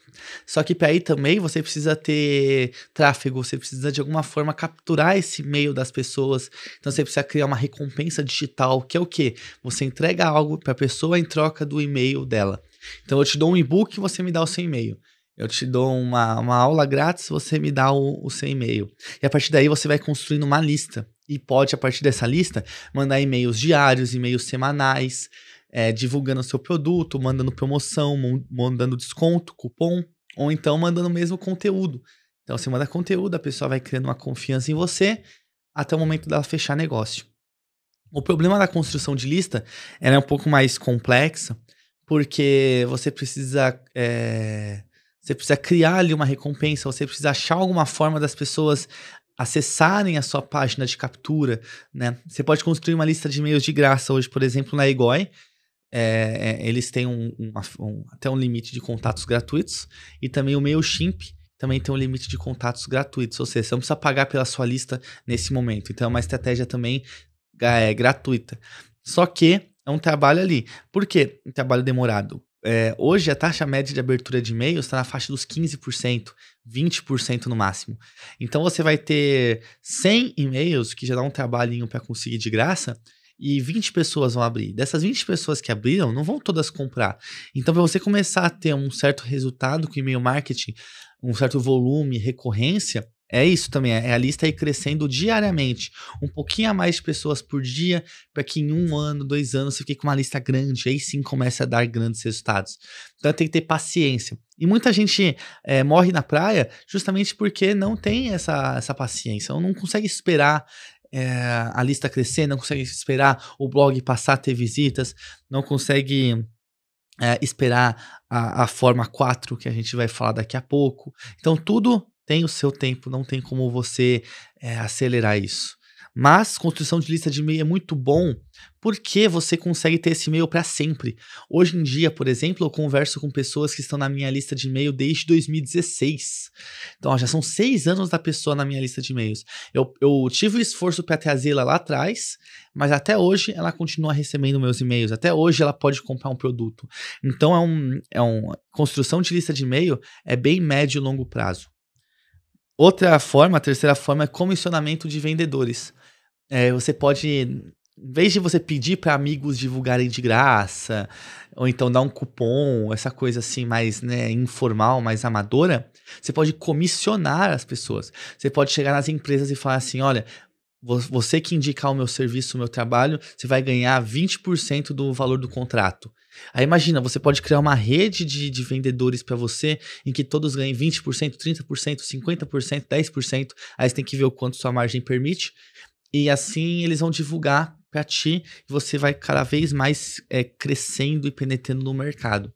Só que para aí também você precisa ter tráfego, você precisa de alguma forma capturar esse e-mail das pessoas. Então você precisa criar uma recompensa digital, que é o quê? Você entrega algo para a pessoa em troca do e-mail dela. Então eu te dou um e-book e você me dá o seu e-mail. Eu te dou uma, uma aula grátis, você me dá o, o seu e-mail. E a partir daí você vai construindo uma lista. E pode, a partir dessa lista, mandar e-mails diários, e-mails semanais, é, divulgando o seu produto, mandando promoção, mandando desconto, cupom, ou então mandando o mesmo conteúdo. Então você manda conteúdo, a pessoa vai criando uma confiança em você até o momento dela fechar negócio. O problema da construção de lista é um pouco mais complexa, porque você precisa é, você precisa criar ali uma recompensa, você precisa achar alguma forma das pessoas acessarem a sua página de captura, né? Você pode construir uma lista de e-mails de graça hoje, por exemplo, na Egoi. É, é, eles têm um, um, um, até um limite de contatos gratuitos e também o MailChimp também tem um limite de contatos gratuitos, ou seja, você não precisa pagar pela sua lista nesse momento. Então é uma estratégia também é, gratuita. Só que é um trabalho ali. Por quê? Um trabalho demorado. É, hoje a taxa média de abertura de e-mails está na faixa dos 15%, 20% no máximo. Então você vai ter 100 e-mails, que já dá um trabalhinho para conseguir de graça, e 20 pessoas vão abrir. Dessas 20 pessoas que abriram, não vão todas comprar. Então, para você começar a ter um certo resultado com e-mail marketing, um certo volume, recorrência, é isso também, é, é a lista ir crescendo diariamente. Um pouquinho a mais de pessoas por dia, para que em um ano, dois anos, você fique com uma lista grande, aí sim começa a dar grandes resultados. Então tem que ter paciência. E muita gente é, morre na praia justamente porque não tem essa, essa paciência, ou não consegue esperar é, a lista crescer, não consegue esperar o blog passar a ter visitas, não consegue é, esperar a, a, forma 4 que a gente vai falar daqui a pouco. Então, tudo tem o seu tempo, não tem como você é, acelerar isso. Mas construção de lista de e-mail é muito bom porque você consegue ter esse e-mail para sempre. Hoje em dia, por exemplo, eu converso com pessoas que estão na minha lista de e-mail desde 2016. Então, ó, já são seis anos da pessoa na minha lista de e-mails. Eu, eu tive o esforço para trazê-la lá atrás, mas até hoje ela continua recebendo meus e-mails. Até hoje ela pode comprar um produto. Então, é um, é um construção de lista de e-mail é bem médio e longo prazo. Outra forma, a terceira forma é comissionamento de vendedores. É, você pode, em vez de você pedir para amigos divulgarem de graça, ou então dar um cupom, essa coisa assim mais né, informal, mais amadora, você pode comissionar as pessoas. Você pode chegar nas empresas e falar assim: olha, você que indicar o meu serviço, o meu trabalho, você vai ganhar 20% do valor do contrato. Aí imagina, você pode criar uma rede de, de vendedores para você em que todos ganhem 20%, 30%, 50%, 10%. Aí você tem que ver o quanto sua margem permite. E assim eles vão divulgar para ti e você vai cada vez mais é, crescendo e penetrando no mercado.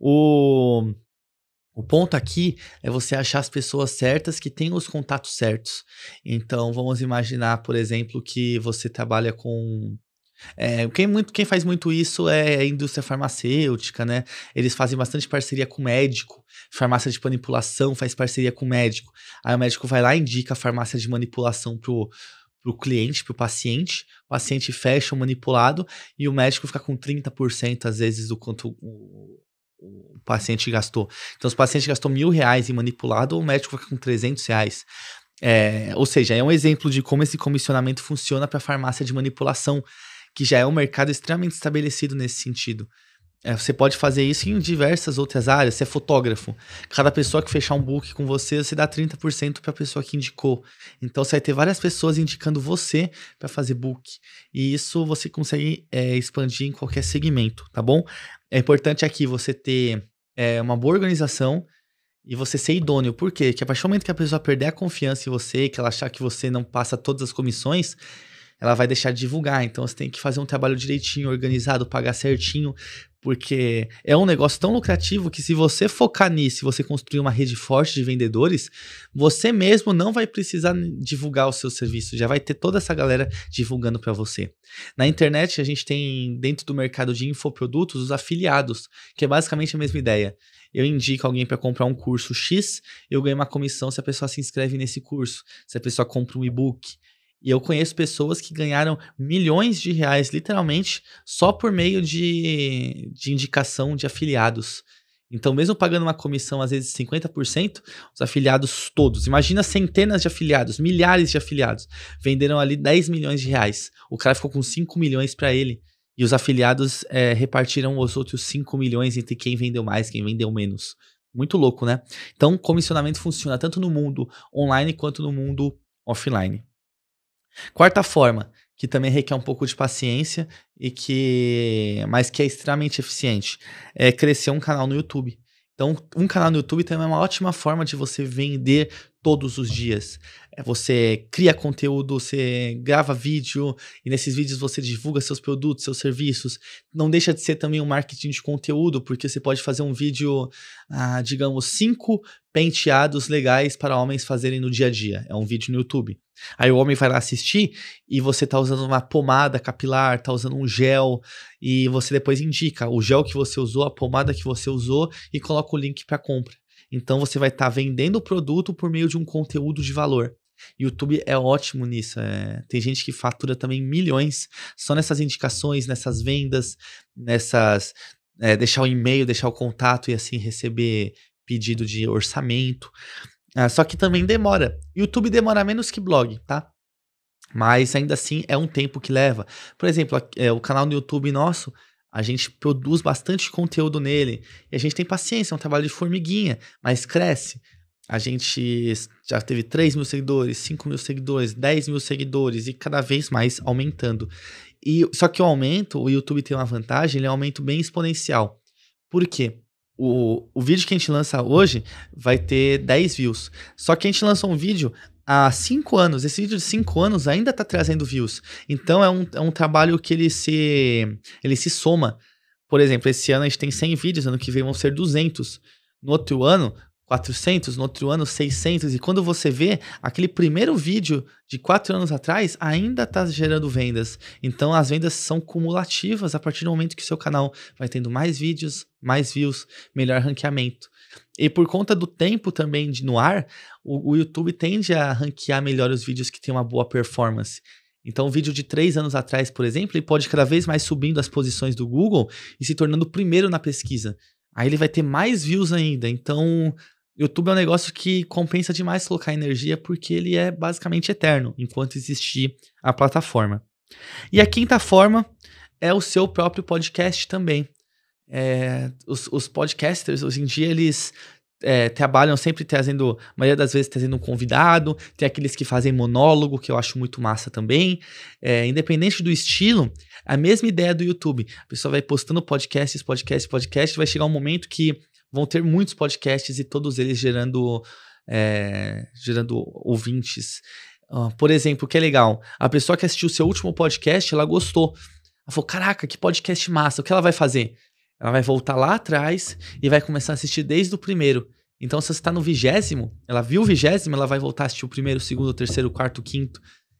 O o ponto aqui é você achar as pessoas certas que têm os contatos certos. Então, vamos imaginar, por exemplo, que você trabalha com é, quem, muito, quem faz muito isso é a indústria farmacêutica, né? Eles fazem bastante parceria com médico. Farmácia de manipulação faz parceria com médico. Aí o médico vai lá e indica a farmácia de manipulação pro, pro cliente, pro paciente. O paciente fecha o manipulado e o médico fica com 30% às vezes do quanto o paciente gastou. Então, se o paciente gastou mil reais em manipulado, o médico fica com 300 reais. É, ou seja, é um exemplo de como esse comissionamento funciona para a farmácia de manipulação, que já é um mercado extremamente estabelecido nesse sentido. É, você pode fazer isso em diversas outras áreas. Você é fotógrafo. Cada pessoa que fechar um book com você, você dá 30% para a pessoa que indicou. Então você vai ter várias pessoas indicando você para fazer book. E isso você consegue é, expandir em qualquer segmento, tá bom? é importante aqui você ter é, uma boa organização e você ser idôneo. Por quê? Porque a partir do momento que a pessoa perder a confiança em você, que ela achar que você não passa todas as comissões, ela vai deixar de divulgar. Então você tem que fazer um trabalho direitinho, organizado, pagar certinho, porque é um negócio tão lucrativo que se você focar nisso, se você construir uma rede forte de vendedores, você mesmo não vai precisar divulgar o seu serviço, já vai ter toda essa galera divulgando para você. Na internet, a gente tem dentro do mercado de infoprodutos os afiliados, que é basicamente a mesma ideia. Eu indico alguém para comprar um curso X, eu ganho uma comissão se a pessoa se inscreve nesse curso, se a pessoa compra um e-book, e eu conheço pessoas que ganharam milhões de reais, literalmente, só por meio de, de indicação de afiliados. Então, mesmo pagando uma comissão, às vezes 50%, os afiliados todos, imagina centenas de afiliados, milhares de afiliados, venderam ali 10 milhões de reais. O cara ficou com 5 milhões para ele. E os afiliados é, repartiram os outros 5 milhões entre quem vendeu mais, quem vendeu menos. Muito louco, né? Então, comissionamento funciona tanto no mundo online quanto no mundo offline. Quarta forma, que também requer um pouco de paciência e que mas que é extremamente eficiente, é crescer um canal no YouTube. Então, um canal no YouTube também é uma ótima forma de você vender todos os dias. É, você cria conteúdo, você grava vídeo e nesses vídeos você divulga seus produtos, seus serviços. Não deixa de ser também um marketing de conteúdo, porque você pode fazer um vídeo, ah, digamos, cinco penteados legais para homens fazerem no dia a dia. É um vídeo no YouTube. Aí o homem vai lá assistir e você tá usando uma pomada capilar, tá usando um gel e você depois indica o gel que você usou, a pomada que você usou e coloca o link para compra. Então você vai estar tá vendendo o produto por meio de um conteúdo de valor. YouTube é ótimo nisso. É... Tem gente que fatura também milhões só nessas indicações, nessas vendas, nessas. É, deixar o e-mail, deixar o contato e assim receber pedido de orçamento. É, só que também demora. YouTube demora menos que blog, tá? Mas ainda assim é um tempo que leva. Por exemplo, é, o canal do YouTube nosso a gente produz bastante conteúdo nele e a gente tem paciência, é um trabalho de formiguinha, mas cresce. A gente já teve 3 mil seguidores, 5 mil seguidores, 10 mil seguidores e cada vez mais aumentando. E Só que o aumento, o YouTube tem uma vantagem, ele é um aumento bem exponencial. Por quê? O, o vídeo que a gente lança hoje vai ter 10 views. Só que a gente lança um vídeo há cinco anos. Esse vídeo de cinco anos ainda está trazendo views. Então é um, é um trabalho que ele se, ele se soma. Por exemplo, esse ano a gente tem 100 vídeos, ano que vem vão ser 200. No outro ano, 400, no outro ano 600, e quando você vê aquele primeiro vídeo de quatro anos atrás, ainda está gerando vendas. Então as vendas são cumulativas a partir do momento que seu canal vai tendo mais vídeos, mais views, melhor ranqueamento. E por conta do tempo também de, no ar, o, o YouTube tende a ranquear melhor os vídeos que têm uma boa performance. Então, o vídeo de três anos atrás, por exemplo, ele pode cada vez mais subindo as posições do Google e se tornando o primeiro na pesquisa. Aí ele vai ter mais views ainda. Então, YouTube é um negócio que compensa demais colocar energia porque ele é basicamente eterno enquanto existir a plataforma. E a quinta forma é o seu próprio podcast também. É, os, os, podcasters hoje em dia eles é, trabalham sempre trazendo, a maioria das vezes trazendo um convidado, tem aqueles que fazem monólogo, que eu acho muito massa também. É, independente do estilo, a mesma ideia do YouTube. A pessoa vai postando podcasts, podcasts, podcasts, vai chegar um momento que vão ter muitos podcasts e todos eles gerando, é, gerando ouvintes. Ah, por exemplo, o que é legal, a pessoa que assistiu o seu último podcast, ela gostou. Ela falou, caraca, que podcast massa, o que ela vai fazer? Ela vai voltar lá atrás e vai começar a assistir desde o primeiro. Então, se você está no vigésimo, ela viu o vigésimo, ela vai voltar a assistir o primeiro, o segundo, o terceiro, o quarto, o quinto.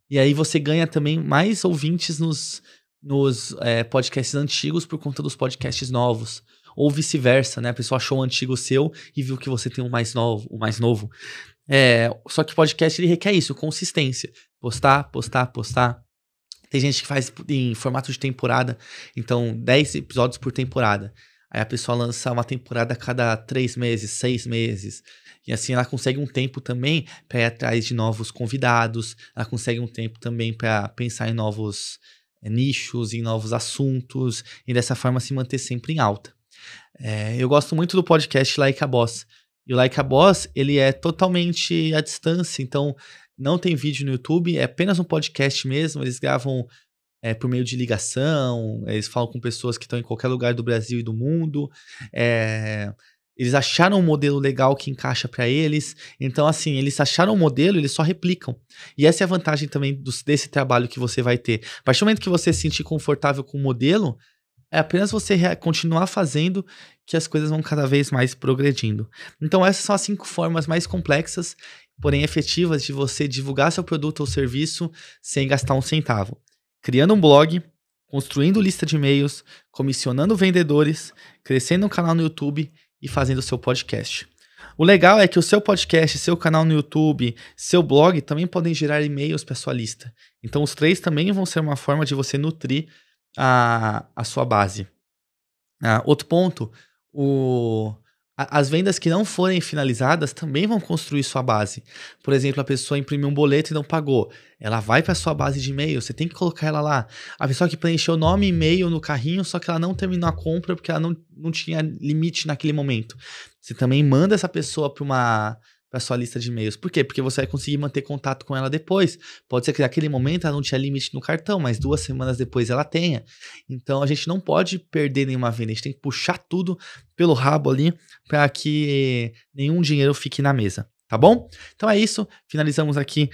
E aí você ganha também mais ouvintes nos, nos é, podcasts antigos por conta dos podcasts novos ou vice-versa, né? A pessoa achou o antigo seu e viu que você tem o um mais novo, o um mais novo. É, só que podcast ele requer isso, consistência. Postar, postar, postar. Tem gente que faz em formato de temporada, então 10 episódios por temporada. Aí a pessoa lança uma temporada a cada três meses, seis meses. E assim ela consegue um tempo também para ir atrás de novos convidados, ela consegue um tempo também para pensar em novos eh, nichos, em novos assuntos, e dessa forma se manter sempre em alta. É, eu gosto muito do podcast Like a Boss. E o Like a Boss, ele é totalmente à distância, então não tem vídeo no YouTube, é apenas um podcast mesmo. Eles gravam é, por meio de ligação, eles falam com pessoas que estão em qualquer lugar do Brasil e do mundo. É, eles acharam um modelo legal que encaixa para eles. Então, assim, eles acharam um modelo, eles só replicam. E essa é a vantagem também desse trabalho que você vai ter. A partir do momento que você se sentir confortável com o modelo, é apenas você continuar fazendo que as coisas vão cada vez mais progredindo. Então, essas são as cinco formas mais complexas, porém efetivas, de você divulgar seu produto ou serviço sem gastar um centavo. Criando um blog, construindo lista de e-mails, comissionando vendedores, crescendo um canal no YouTube e fazendo seu podcast. O legal é que o seu podcast, seu canal no YouTube, seu blog também podem gerar e-mails para sua lista. Então, os três também vão ser uma forma de você nutrir a, a sua base. Ah, outro ponto, o, a, as vendas que não forem finalizadas também vão construir sua base. Por exemplo, a pessoa imprimiu um boleto e não pagou. Ela vai para sua base de e-mail, você tem que colocar ela lá. A pessoa que preencheu nome e e-mail no carrinho, só que ela não terminou a compra porque ela não, não tinha limite naquele momento. Você também manda essa pessoa para uma para sua lista de e-mails. Por quê? Porque você vai conseguir manter contato com ela depois. Pode ser que naquele momento ela não tinha limite no cartão, mas duas semanas depois ela tenha. Então a gente não pode perder nenhuma venda, a gente tem que puxar tudo pelo rabo ali para que nenhum dinheiro fique na mesa. Tá bom? Então é isso. Finalizamos aqui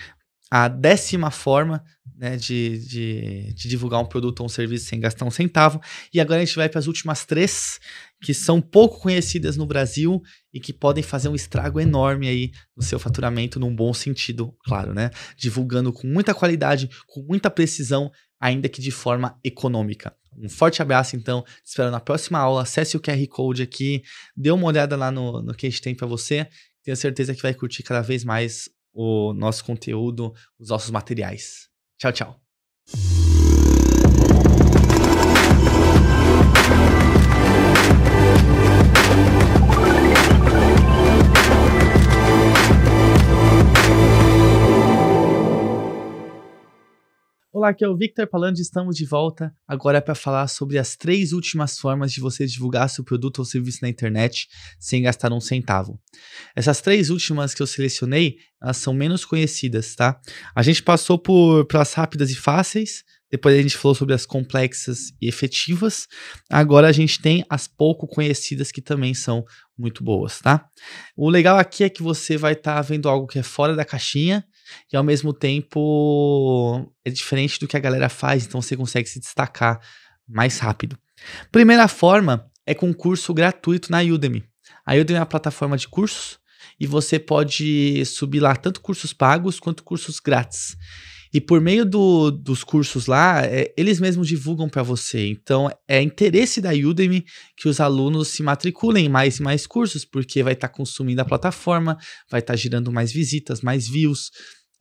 a décima forma né, de, de, de, divulgar um produto ou um serviço sem gastar um centavo. E agora a gente vai para as últimas três, que são pouco conhecidas no Brasil e que podem fazer um estrago enorme aí no seu faturamento, num bom sentido, claro, né? Divulgando com muita qualidade, com muita precisão, ainda que de forma econômica. Um forte abraço, então. Te espero na próxima aula. Acesse o QR Code aqui, dê uma olhada lá no, no que a gente tem para você. Tenho certeza que vai curtir cada vez mais o nosso conteúdo, os nossos materiais. Tchau, tchau. Olá, aqui é o Victor Palandi, estamos de volta agora é para falar sobre as três últimas formas de você divulgar seu produto ou serviço na internet sem gastar um centavo. Essas três últimas que eu selecionei, elas são menos conhecidas, tá? A gente passou por pelas rápidas e fáceis, depois a gente falou sobre as complexas e efetivas. Agora a gente tem as pouco conhecidas que também são muito boas, tá? O legal aqui é que você vai estar tá vendo algo que é fora da caixinha e ao mesmo tempo é diferente do que a galera faz, então você consegue se destacar mais rápido. Primeira forma é com curso gratuito na Udemy. A Udemy é uma plataforma de cursos e você pode subir lá tanto cursos pagos quanto cursos grátis. E por meio do, dos cursos lá, é, eles mesmos divulgam para você. Então, é interesse da Udemy que os alunos se matriculem em mais e mais cursos, porque vai estar tá consumindo a plataforma, vai estar tá girando mais visitas, mais views,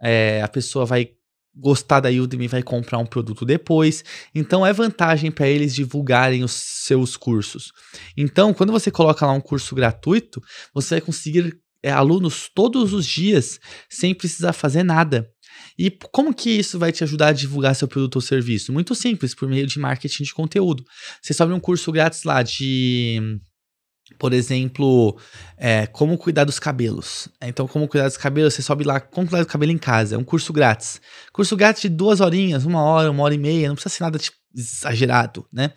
é, a pessoa vai gostar da Udemy vai comprar um produto depois. Então é vantagem para eles divulgarem os seus cursos. Então, quando você coloca lá um curso gratuito, você vai conseguir é, alunos todos os dias sem precisar fazer nada. E como que isso vai te ajudar a divulgar seu produto ou serviço? Muito simples, por meio de marketing de conteúdo. Você sobe um curso grátis lá de por exemplo, é, como cuidar dos cabelos. É, então, como cuidar dos cabelos, você sobe lá, como cuidar do cabelo em casa. É um curso grátis. Curso grátis de duas horinhas, uma hora, uma hora e meia, não precisa ser nada tipo, exagerado, né?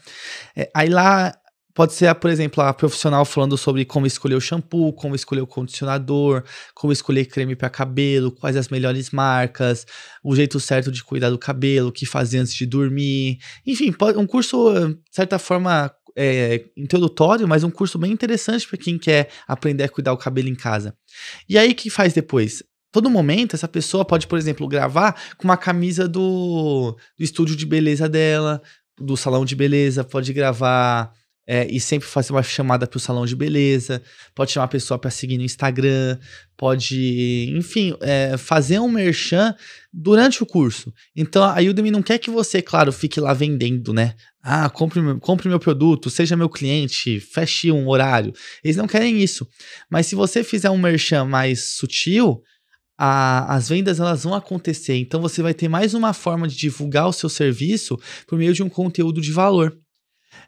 É, aí lá Pode ser, por exemplo, a profissional falando sobre como escolher o shampoo, como escolher o condicionador, como escolher creme para cabelo, quais as melhores marcas, o jeito certo de cuidar do cabelo, o que fazer antes de dormir. Enfim, um curso, de certa forma, é, introdutório, mas um curso bem interessante para quem quer aprender a cuidar o cabelo em casa. E aí, o que faz depois? Todo momento, essa pessoa pode, por exemplo, gravar com uma camisa do, do estúdio de beleza dela, do salão de beleza, pode gravar é, e sempre fazer uma chamada para o salão de beleza, pode chamar a pessoa para seguir no Instagram, pode, enfim, é, fazer um merchan durante o curso. Então a Udemy não quer que você, claro, fique lá vendendo, né? Ah, compre, compre meu produto, seja meu cliente, feche um horário. Eles não querem isso. Mas se você fizer um merchan mais sutil, a, as vendas elas vão acontecer. Então você vai ter mais uma forma de divulgar o seu serviço por meio de um conteúdo de valor.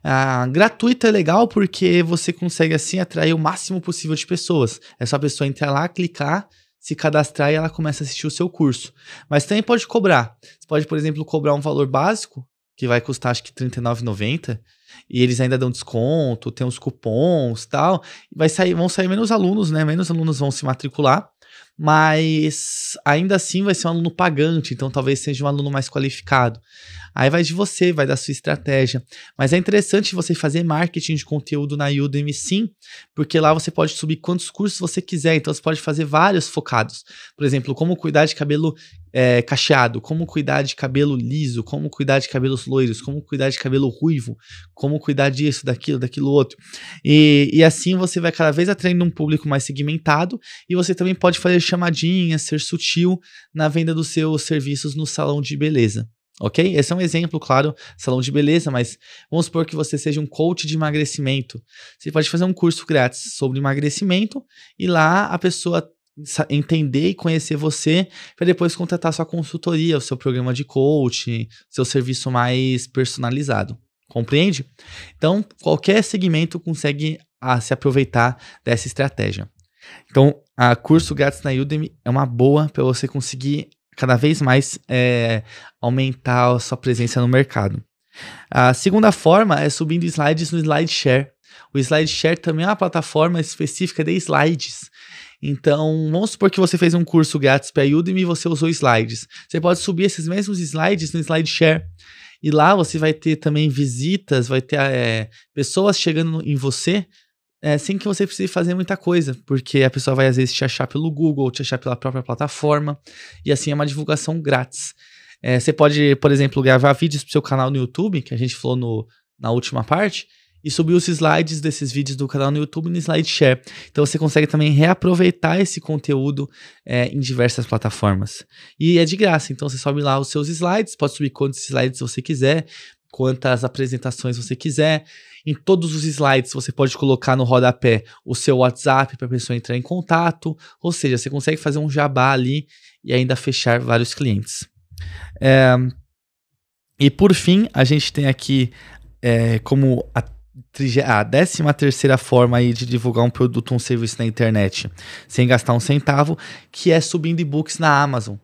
Ah, gratuito é legal porque você consegue assim atrair o máximo possível de pessoas. É só a pessoa entrar lá, clicar, se cadastrar e ela começa a assistir o seu curso. Mas também pode cobrar. Você pode, por exemplo, cobrar um valor básico, que vai custar acho que R$39,90, e eles ainda dão desconto, tem uns cupons e tal. Vai sair, vão sair menos alunos, né? Menos alunos vão se matricular mas ainda assim vai ser um aluno pagante, então talvez seja um aluno mais qualificado. Aí vai de você, vai da sua estratégia. Mas é interessante você fazer marketing de conteúdo na Udemy sim, porque lá você pode subir quantos cursos você quiser, então você pode fazer vários focados. Por exemplo, como cuidar de cabelo é, cacheado, como cuidar de cabelo liso, como cuidar de cabelos loiros, como cuidar de cabelo ruivo, como cuidar disso, daquilo, daquilo outro. E, e assim você vai cada vez atraindo um público mais segmentado e você também pode fazer chamadinhas, ser sutil na venda dos seus serviços no salão de beleza. Ok? Esse é um exemplo, claro, salão de beleza, mas vamos supor que você seja um coach de emagrecimento. Você pode fazer um curso grátis sobre emagrecimento e lá a pessoa entender e conhecer você para depois contratar sua consultoria, o seu programa de coaching, seu serviço mais personalizado. Compreende? Então, qualquer segmento consegue a, ah, se aproveitar dessa estratégia. Então, a curso grátis na Udemy é uma boa para você conseguir cada vez mais é, aumentar a sua presença no mercado. A segunda forma é subindo slides no SlideShare. O SlideShare também é uma plataforma específica de slides. Então, vamos supor que você fez um curso grátis para Udemy e você usou slides. Você pode subir esses mesmos slides no SlideShare. E lá você vai ter também visitas, vai ter é, pessoas chegando em você é, sem que você precise fazer muita coisa, porque a pessoa vai às vezes te achar pelo Google, te achar pela própria plataforma, e assim é uma divulgação grátis. É, você pode, por exemplo, gravar vídeos para o seu canal no YouTube, que a gente falou no, na última parte, e subir os slides desses vídeos do canal no YouTube no SlideShare. Então você consegue também reaproveitar esse conteúdo é, em diversas plataformas. E é de graça, então você sobe lá os seus slides, pode subir quantos slides você quiser, quantas apresentações você quiser. Em todos os slides você pode colocar no rodapé o seu WhatsApp para a pessoa entrar em contato, ou seja, você consegue fazer um jabá ali e ainda fechar vários clientes. É... E por fim, a gente tem aqui é, como a ah, a 13 terceira forma aí de divulgar um produto, ou um serviço na internet, sem gastar um centavo, que é subindo e-books na Amazon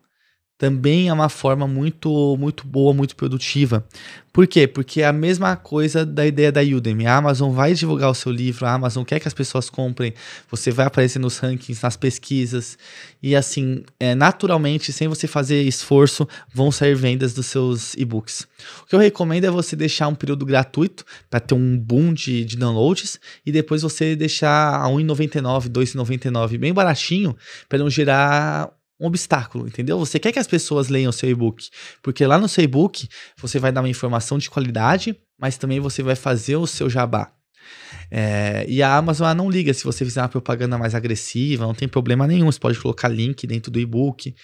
também é uma forma muito, muito boa, muito produtiva. Por quê? Porque é a mesma coisa da ideia da Udemy. A Amazon vai divulgar o seu livro, a Amazon quer que as pessoas comprem, você vai aparecer nos rankings, nas pesquisas, e assim, é, naturalmente, sem você fazer esforço, vão sair vendas dos seus e-books. O que eu recomendo é você deixar um período gratuito para ter um boom de, de downloads e depois você deixar a R$1,99, R$2,99, bem baratinho, para não gerar um obstáculo, entendeu? Você quer que as pessoas leiam o seu e-book, porque lá no seu e-book você vai dar uma informação de qualidade, mas também você vai fazer o seu jabá. É, e a Amazon não liga se você fizer uma propaganda mais agressiva, não tem problema nenhum, você pode colocar link dentro do e-book.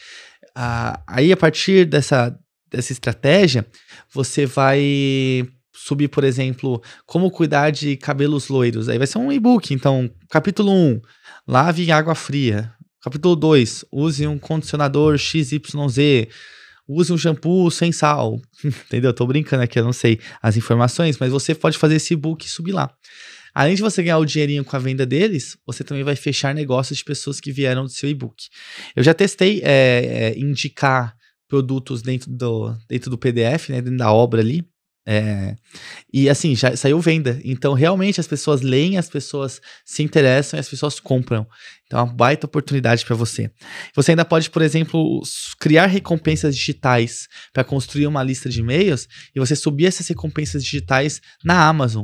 Ah, aí, a partir dessa, dessa estratégia, você vai subir, por exemplo, como cuidar de cabelos loiros. Aí vai ser um e-book, então, capítulo 1, lave em água fria. Capítulo 2. Use um condicionador XYZ. Use um shampoo sem sal. *laughs* Entendeu? Tô brincando aqui, eu não sei as informações, mas você pode fazer esse book e subir lá. Além de você ganhar o dinheirinho com a venda deles, você também vai fechar negócios de pessoas que vieram do seu e-book. Eu já testei é, é, indicar produtos dentro do, dentro do PDF, né, dentro da obra ali, é, e assim, já saiu venda. Então, realmente, as pessoas leem, as pessoas se interessam e as pessoas compram. Então, é uma baita oportunidade para você. Você ainda pode, por exemplo, criar recompensas digitais para construir uma lista de e-mails e você subir essas recompensas digitais na Amazon.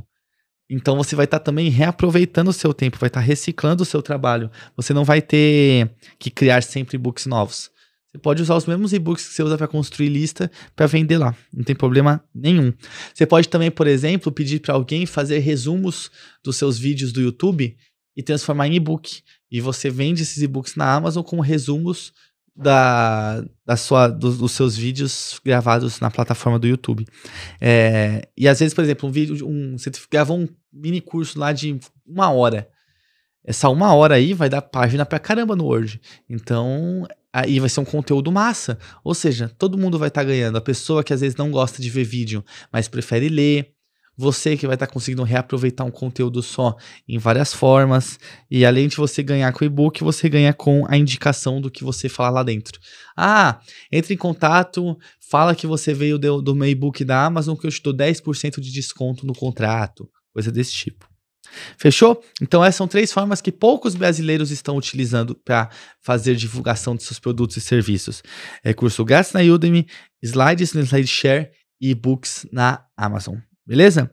Então você vai estar tá também reaproveitando o seu tempo, vai estar tá reciclando o seu trabalho. Você não vai ter que criar sempre books novos. Você pode usar os mesmos e-books que você usa para construir lista para vender lá, não tem problema nenhum. Você pode também, por exemplo, pedir para alguém fazer resumos dos seus vídeos do YouTube e transformar em e-book. E você vende esses e-books na Amazon com resumos da, da sua, dos, dos, seus vídeos gravados na plataforma do YouTube. É, e às vezes, por exemplo, um vídeo, um, você gravou um mini curso lá de uma hora. Essa uma hora aí vai dar página pra caramba no Word. Então e vai ser um conteúdo massa. Ou seja, todo mundo vai estar tá ganhando. A pessoa que às vezes não gosta de ver vídeo, mas prefere ler. Você que vai estar tá conseguindo reaproveitar um conteúdo só em várias formas. E além de você ganhar com o e-book, você ganha com a indicação do que você falar lá dentro. Ah, entre em contato, fala que você veio do, do meu e-book da Amazon, que eu te dou 10% de desconto no contrato. Coisa desse tipo. Fechou? Então, essas são três formas que poucos brasileiros estão utilizando para fazer divulgação de seus produtos e serviços: é curso grátis na Udemy, slides no SlideShare e e-books na Amazon. Beleza?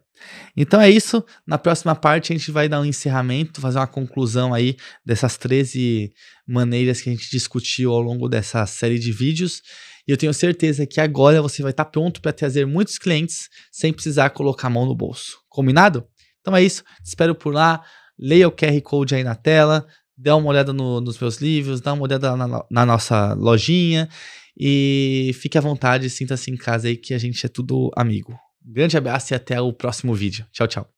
Então é isso. Na próxima parte a gente vai dar um encerramento, fazer uma conclusão aí dessas 13 maneiras que a gente discutiu ao longo dessa série de vídeos. E eu tenho certeza que agora você vai estar tá pronto para trazer muitos clientes sem precisar colocar a mão no bolso. Combinado? Então é isso. Te espero por lá. Leia o QR Code aí na tela. Dê uma olhada no, nos meus livros. Dá uma olhada na, na nossa lojinha. E fique à vontade. Sinta-se em casa aí que a gente é tudo amigo. Um grande abraço e até o próximo vídeo. Tchau, tchau.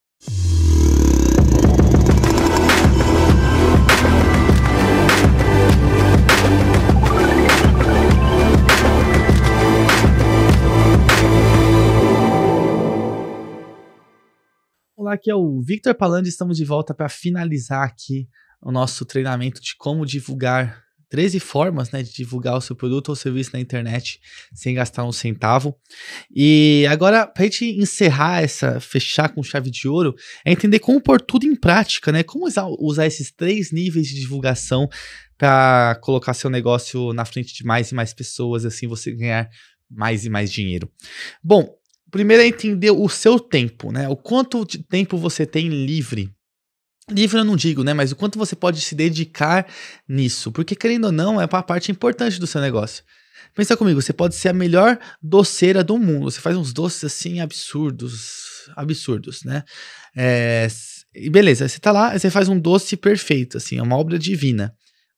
Olá, aqui é o Victor Palandes. Estamos de volta para finalizar aqui o nosso treinamento de como divulgar 13 formas né, de divulgar o seu produto ou serviço na internet sem gastar um centavo. E agora, para a gente encerrar essa, fechar com chave de ouro, é entender como pôr tudo em prática, né? Como usar, usar esses três níveis de divulgação para colocar seu negócio na frente de mais e mais pessoas, assim você ganhar mais e mais dinheiro. Bom, primeiro é entender o seu tempo, né? O quanto de tempo você tem livre. Livre eu não digo, né? Mas o quanto você pode se dedicar nisso. Porque, querendo ou não, é uma parte importante do seu negócio. Pensa comigo, você pode ser a melhor doceira do mundo. Você faz uns doces assim absurdos, absurdos, né? É, e beleza, você tá lá, você faz um doce perfeito, assim, é uma obra divina.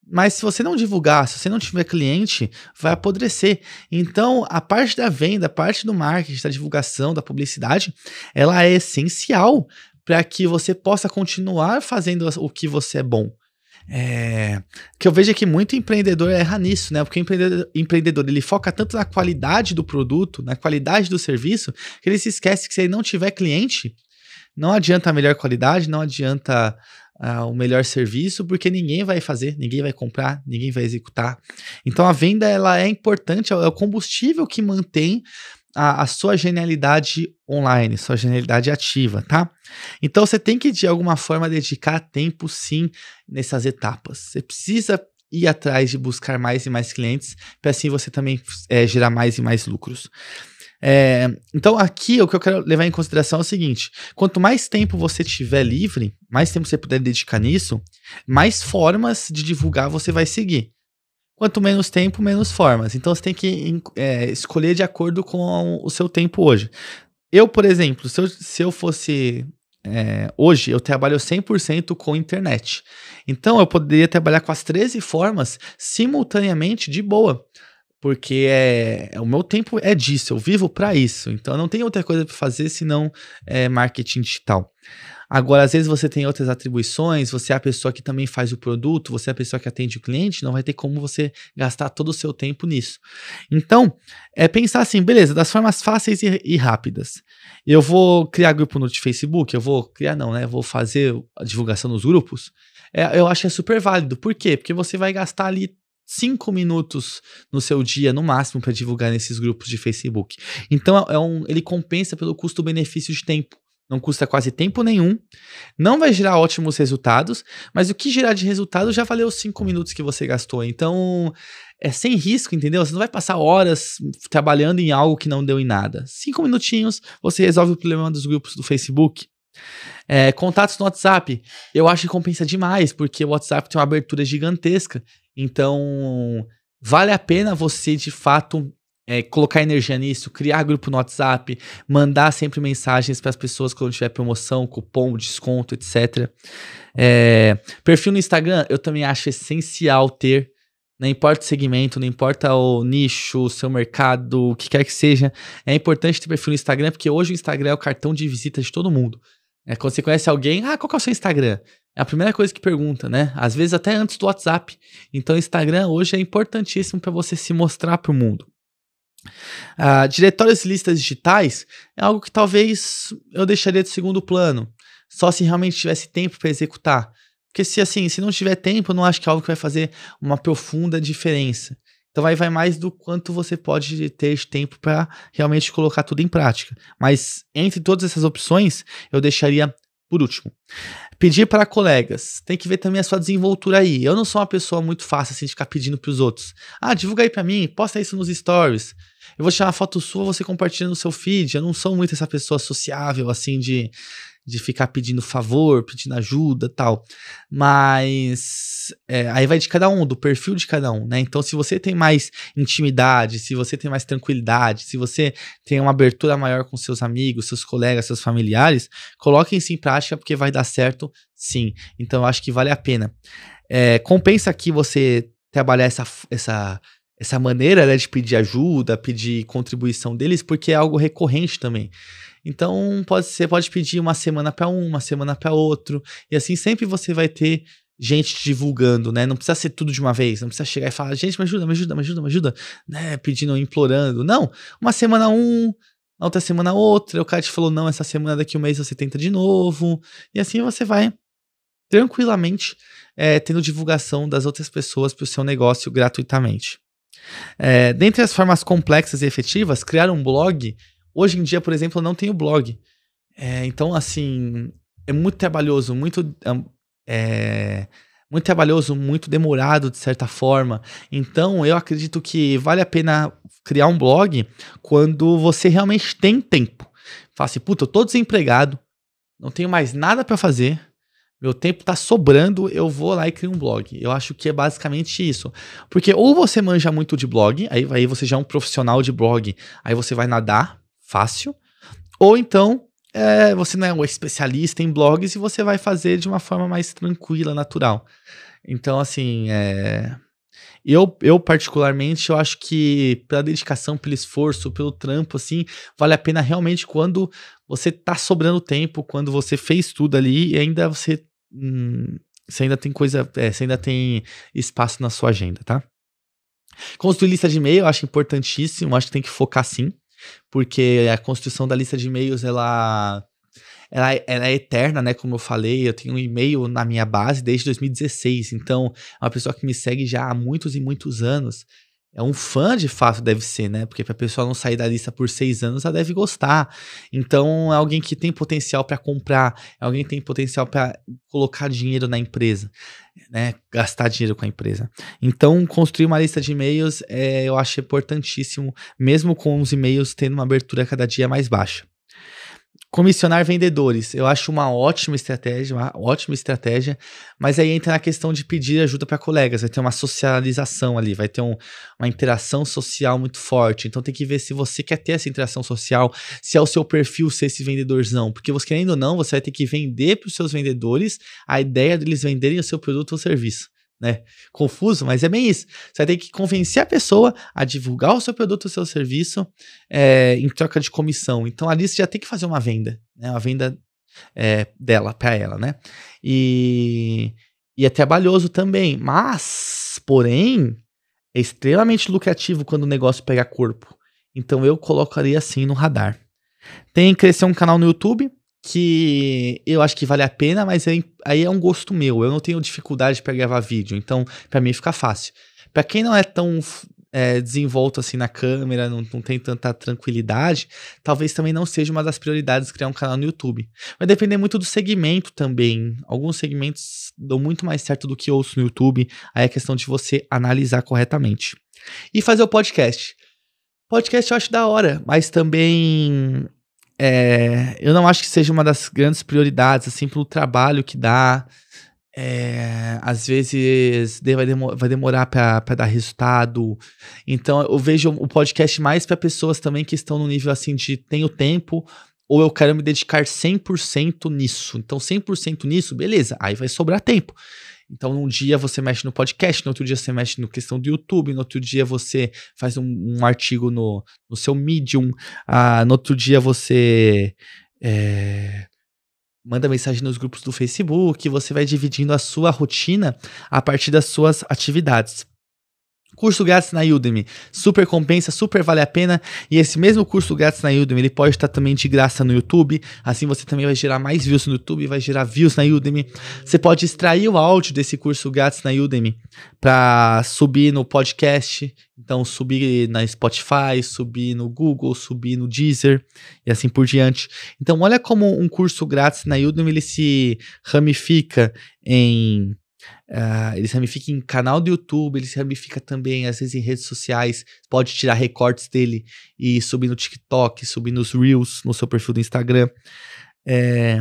Mas se você não divulgar, se você não tiver cliente, vai apodrecer. Então, a parte da venda, a parte do marketing, da divulgação, da publicidade, ela é essencial para que você possa continuar fazendo o que você é bom. É, que eu vejo é que muito empreendedor erra nisso, né? Porque o empreendedor, empreendedor, ele foca tanto na qualidade do produto, na qualidade do serviço, que ele se esquece que se ele não tiver cliente, não adianta a melhor qualidade, não adianta ah, o melhor serviço, porque ninguém vai fazer, ninguém vai comprar, ninguém vai executar. Então a venda ela é importante, é, é o combustível que mantém a, a sua genialidade online, sua genialidade ativa, tá? Então você tem que de alguma forma dedicar tempo sim nessas etapas. Você precisa ir atrás de buscar mais e mais clientes, para assim você também é, gerar mais e mais lucros. É, então, aqui o que eu quero levar em consideração é o seguinte: quanto mais tempo você tiver livre, mais tempo você puder dedicar nisso, mais formas de divulgar você vai seguir. Quanto menos tempo, menos formas. Então você tem que é, escolher de acordo com o seu tempo hoje. Eu, por exemplo, se eu, se eu fosse. É, hoje eu trabalho 100% com internet. Então eu poderia trabalhar com as 13 formas simultaneamente de boa porque é, é, o meu tempo é disso, eu vivo para isso. Então não tem outra coisa para fazer senão é, marketing digital. Agora, às vezes você tem outras atribuições, você é a pessoa que também faz o produto, você é a pessoa que atende o cliente, não vai ter como você gastar todo o seu tempo nisso. Então, é pensar assim, beleza, das formas fáceis e, e rápidas. Eu vou criar grupo no Facebook, eu vou criar, não, né? Vou fazer a divulgação nos grupos. É, eu acho que é super válido. Por quê? Porque você vai gastar ali cinco minutos no seu dia, no máximo, para divulgar nesses grupos de Facebook. Então, é, é um, ele compensa pelo custo-benefício de tempo. Não custa quase tempo nenhum, não vai gerar ótimos resultados, mas o que gerar de resultado já valeu os cinco minutos que você gastou. Então, é sem risco, entendeu? Você não vai passar horas trabalhando em algo que não deu em nada. Cinco minutinhos, você resolve o problema dos grupos do Facebook. É, contatos no WhatsApp, eu acho que compensa demais, porque o WhatsApp tem uma abertura gigantesca então, vale a pena você de fato é, colocar energia nisso, criar grupo no WhatsApp, mandar sempre mensagens para as pessoas quando tiver promoção, cupom, desconto, etc. É, perfil no Instagram, eu também acho essencial ter. Não importa o segmento, não importa o nicho, o seu mercado, o que quer que seja, é importante ter perfil no Instagram, porque hoje o Instagram é o cartão de visita de todo mundo. É, quando você conhece alguém, ah, qual que é o seu Instagram? É a primeira coisa que pergunta, né? Às vezes até antes do WhatsApp. Então, o Instagram hoje é importantíssimo para você se mostrar para o mundo. Uh, diretórios e listas digitais é algo que talvez eu deixaria de segundo plano, só se realmente tivesse tempo para executar. Porque se assim, se não tiver tempo, eu não acho que é algo que vai fazer uma profunda diferença. Então aí vai mais do quanto você pode ter de tempo para realmente colocar tudo em prática. Mas entre todas essas opções, eu deixaria por último, pedir para colegas. Tem que ver também a sua desenvoltura aí. Eu não sou uma pessoa muito fácil assim de ficar pedindo para os outros. Ah, divulga aí para mim, posta isso nos stories. Eu vou tirar uma foto sua, você compartilha no seu feed. Eu não sou muito essa pessoa sociável assim de de ficar pedindo favor, pedindo ajuda tal. Mas é, aí vai de cada um, do perfil de cada um, né? Então, se você tem mais intimidade, se você tem mais tranquilidade, se você tem uma abertura maior com seus amigos, seus colegas, seus familiares, coloque isso em prática porque vai dar certo sim. Então, eu acho que vale a pena. É, compensa aqui você trabalhar essa, essa essa maneira né, de pedir ajuda, pedir contribuição deles, porque é algo recorrente também. Então, pode ser, pode pedir uma semana para um, uma semana para outro, e assim sempre você vai ter gente divulgando, né? Não precisa ser tudo de uma vez, não precisa chegar e falar, gente, me ajuda, me ajuda, me ajuda, me ajuda, né? Pedindo, implorando. Não, uma semana um, na outra semana outra, o cara te falou, não, essa semana daqui um mês você tenta de novo, e assim você vai tranquilamente é, tendo divulgação das outras pessoas para o seu negócio gratuitamente. É, dentre as formas complexas e efetivas, criar um blog Hoje em dia, por exemplo, eu não tenho blog. É, então, assim, é muito trabalhoso, muito. É, é, muito trabalhoso, muito demorado de certa forma. Então, eu acredito que vale a pena criar um blog quando você realmente tem tempo. Fala assim, puta, eu tô desempregado, não tenho mais nada para fazer, meu tempo tá sobrando, eu vou lá e crio um blog. Eu acho que é basicamente isso. Porque ou você manja muito de blog, aí, aí você já é um profissional de blog, aí você vai nadar, fácil, ou então é, você não é um especialista em blogs e você vai fazer de uma forma mais tranquila, natural. Então, assim, é, eu, eu particularmente, eu acho que pela dedicação, pelo esforço, pelo trampo, assim, vale a pena realmente quando você tá sobrando tempo, quando você fez tudo ali e ainda você, hum, você ainda tem coisa, é, você ainda tem espaço na sua agenda, tá? Construir lista de e-mail, eu acho importantíssimo, acho que tem que focar sim porque a construção da lista de e-mails ela, ela, ela é eterna, né? Como eu falei, eu tenho um e-mail na minha base desde 2016, então é uma pessoa que me segue já há muitos e muitos anos é um fã de fato deve ser, né? Porque para a pessoa não sair da lista por seis anos, ela deve gostar. Então, é alguém que tem potencial para comprar, é alguém que tem potencial para colocar dinheiro na empresa, né? Gastar dinheiro com a empresa. Então, construir uma lista de e-mails é, eu acho importantíssimo, mesmo com os e-mails tendo uma abertura cada dia mais baixa. Comissionar vendedores, eu acho uma ótima estratégia, uma ótima estratégia, mas aí entra na questão de pedir ajuda para colegas, vai ter uma socialização ali, vai ter um, uma interação social muito forte. Então tem que ver se você quer ter essa interação social, se é o seu perfil ser esse vendedorzão, porque você querendo ou não, você vai ter que vender para os seus vendedores a ideia deles venderem o seu produto ou serviço né? Confuso, mas é bem isso. Você tem que convencer a pessoa a divulgar o seu produto, o seu serviço é, em troca de comissão. Então ali você já tem que fazer uma venda, né? Uma venda é, dela para ela, né? E, e é trabalhoso também, mas, porém, é extremamente lucrativo quando o negócio pega corpo. Então eu colocaria assim no radar. Tem crescer um canal no YouTube, que eu acho que vale a pena, mas aí, é aí é um gosto meu. Eu não tenho dificuldade para gravar vídeo, então para mim fica fácil. Para quem não é tão é, desenvolto assim na câmera, não, não tem tanta tranquilidade, talvez também não seja uma das prioridades criar um canal no YouTube. Vai depender muito do segmento também. Alguns segmentos dão muito mais certo do que outros no YouTube. Aí é questão de você analisar corretamente. E fazer o podcast. Podcast eu acho da hora, mas também é, eu não acho que seja uma das grandes prioridades, assim, pelo trabalho que dá. É, às vezes vai, demor vai demorar para dar resultado. Então, eu vejo o podcast mais para pessoas também que estão no nível assim de tenho tempo ou eu quero me dedicar 100% nisso. Então, 100% nisso, beleza, aí vai sobrar tempo. Então, num dia você mexe no podcast, no outro dia você mexe no questão do YouTube, no outro dia você faz um, um artigo no, no seu Medium, ah, no outro dia você é, manda mensagem nos grupos do Facebook, você vai dividindo a sua rotina a partir das suas atividades. Curso grátis na Udemy, super compensa, super vale a pena. E esse mesmo curso grátis na Udemy, ele pode estar também de graça no YouTube. Assim você também vai gerar mais views no YouTube, vai gerar views na Udemy. Você pode extrair o áudio desse curso grátis na Udemy para subir no podcast, então subir na Spotify, subir no Google, subir no Deezer e assim por diante. Então olha como um curso grátis na Udemy ele se ramifica em Uh, ele se ramifica em canal do YouTube, ele se ramifica também, às vezes, em redes sociais. Pode tirar recortes dele e subir no TikTok, subir nos Reels, no seu perfil do Instagram. É,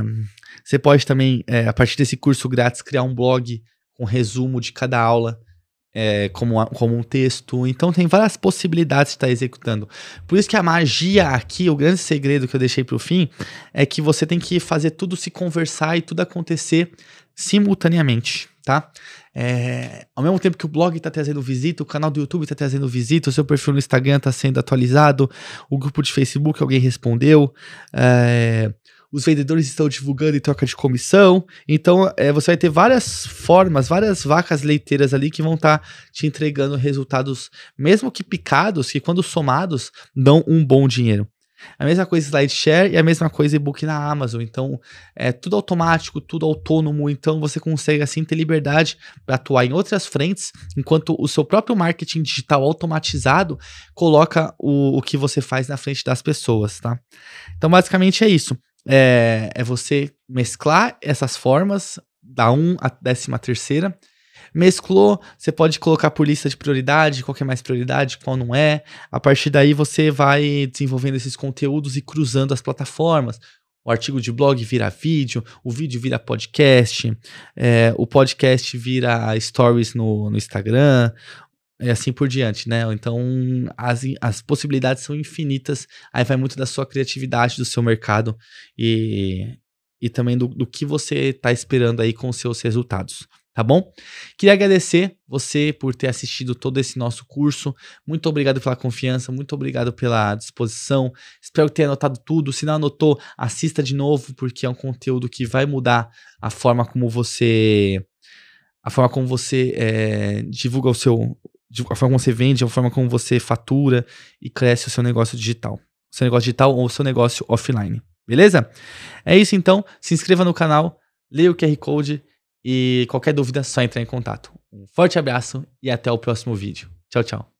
você pode também, é, a partir desse curso grátis, criar um blog com resumo de cada aula. É, como, como um texto. Então tem várias possibilidades de estar tá executando. Por isso que a magia aqui, o grande segredo que eu deixei para o fim, é que você tem que fazer tudo se conversar e tudo acontecer simultaneamente tá? É, ao mesmo tempo que o blog está trazendo visita, o canal do YouTube está trazendo visita, o seu perfil no Instagram está sendo atualizado, o grupo de Facebook alguém respondeu, é, os vendedores estão divulgando em troca de comissão. Então, é, você vai ter várias formas, várias vacas leiteiras ali que vão estar tá te entregando resultados, mesmo que picados, que quando somados, dão um bom dinheiro. A mesma coisa SlideShare e a mesma coisa e-book na Amazon. Então, é tudo automático, tudo autônomo. Então, você consegue, assim, ter liberdade para atuar em outras frentes, enquanto o seu próprio marketing digital automatizado coloca o, o que você faz na frente das pessoas, tá? Então, basicamente é isso. É, é você mesclar essas formas, da 1 à 13 terceira, Mesclou, você pode colocar por lista de prioridade, qual que é mais prioridade, qual não é. A partir daí você vai desenvolvendo esses conteúdos e cruzando as plataformas. O artigo de blog vira vídeo, o vídeo vira podcast, é, o podcast vira stories no, no Instagram, e assim por diante, né? Então as, as possibilidades são infinitas, aí vai muito da sua criatividade, do seu mercado e, e também do, do que você está esperando aí com os seus resultados tá bom? Queria agradecer você por ter assistido todo esse nosso curso. Muito obrigado pela confiança, muito obrigado pela disposição. Espero ter anotado tudo. Se não anotou, assista de novo, porque é um conteúdo que vai mudar a forma como você. A forma como você é, divulga o seu. A forma como você vende, a forma como você fatura e cresce o seu negócio digital. O seu negócio digital ou o seu negócio offline. Beleza? É isso então. Se inscreva no canal, leia o QR Code e qualquer dúvida, é só entrar em contato. Um forte abraço e até o próximo vídeo. Tchau, tchau.